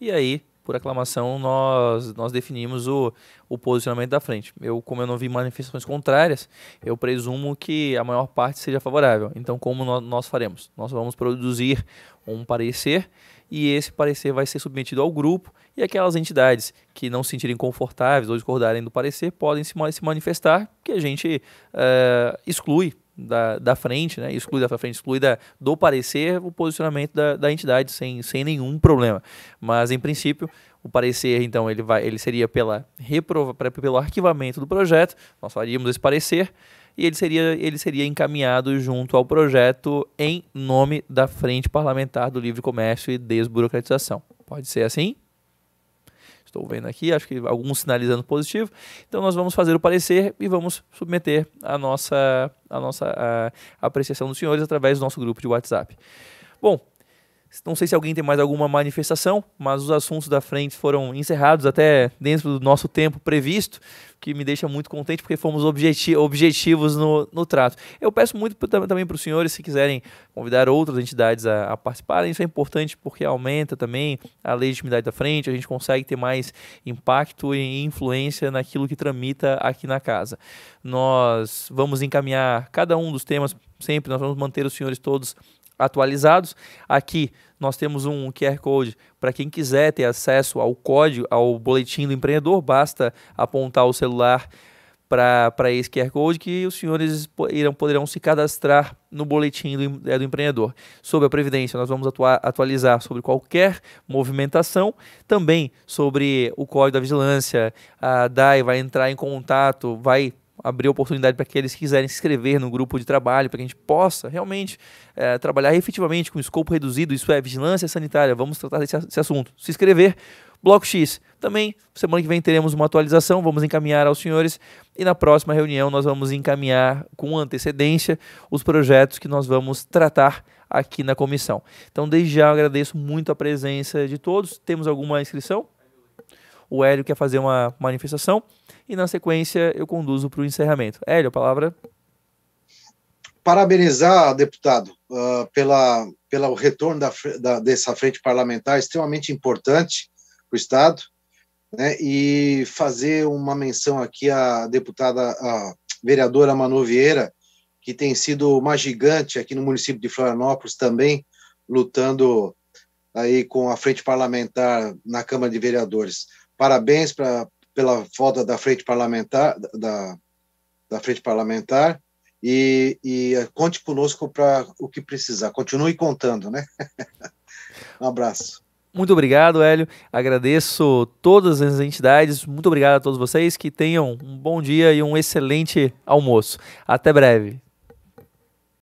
E aí, por aclamação, nós, nós definimos o, o posicionamento da frente. Eu, como eu não vi manifestações contrárias, eu presumo que a maior parte seja favorável. Então, como nós faremos? Nós vamos produzir um parecer e esse parecer vai ser submetido ao grupo e aquelas entidades que não se sentirem confortáveis ou discordarem do parecer podem se, se manifestar, que a gente uh, exclui da, da frente, né? exclui da frente, exclui da, do parecer o posicionamento da, da entidade sem, sem nenhum problema. Mas, em princípio, o parecer, então, ele, vai, ele seria pela reprova, pelo arquivamento do projeto, nós faríamos esse parecer, e ele seria, ele seria encaminhado junto ao projeto em nome da Frente Parlamentar do Livre Comércio e Desburocratização. Pode ser assim? Estou vendo aqui, acho que alguns sinalizando positivo. Então nós vamos fazer o parecer e vamos submeter a nossa, a nossa a, a apreciação dos senhores através do nosso grupo de WhatsApp. Bom, não sei se alguém tem mais alguma manifestação, mas os assuntos da frente foram encerrados até dentro do nosso tempo previsto, que me deixa muito contente porque fomos objeti objetivos no, no trato. Eu peço muito também para os senhores, se quiserem convidar outras entidades a, a, participarem, isso é importante porque aumenta também a legitimidade da frente, a gente consegue ter mais impacto e influência naquilo que tramita aqui na casa. Nós vamos encaminhar cada um dos temas sempre, nós vamos manter os senhores todos atualizados. Aqui nós temos um QR Code para quem quiser ter acesso ao código, ao boletim do empreendedor, basta apontar o celular para esse QR Code que os senhores irão, poderão se cadastrar no boletim do, é, do empreendedor. Sobre a Previdência, nós vamos atualizar sobre qualquer movimentação, também sobre o Código da Vigilância. A DAI vai entrar em contato, vai abrir a oportunidade para aqueles que quiserem se inscrever no grupo de trabalho, para que a gente possa realmente é, trabalhar efetivamente com um escopo reduzido, isso é vigilância sanitária, vamos tratar desse, assunto. Se inscrever, Bloco X. Também, semana que vem teremos uma atualização, vamos encaminhar aos senhores e na próxima reunião nós vamos encaminhar com antecedência os projetos que nós vamos tratar aqui na comissão. Então, desde já agradeço muito a presença de todos. Temos alguma inscrição? o Hélio quer fazer uma manifestação e na sequência eu conduzo para o encerramento. Hélio, a palavra. Parabenizar, deputado, uh, pela, pelo retorno da, da, dessa frente parlamentar extremamente importante para o Estado, né, e fazer uma menção aqui à deputada, à vereadora Manu Vieira, que tem sido uma gigante aqui no município de Florianópolis também, lutando aí com a frente parlamentar na Câmara de Vereadores. Parabéns pra, pela volta da frente parlamentar, da, da frente parlamentar e, e eh, conte conosco para o que precisar. Continue contando, né? um abraço. Muito obrigado, Hélio. Agradeço todas as entidades. Muito obrigado a todos vocês. Que tenham um bom dia e um excelente almoço. Até breve.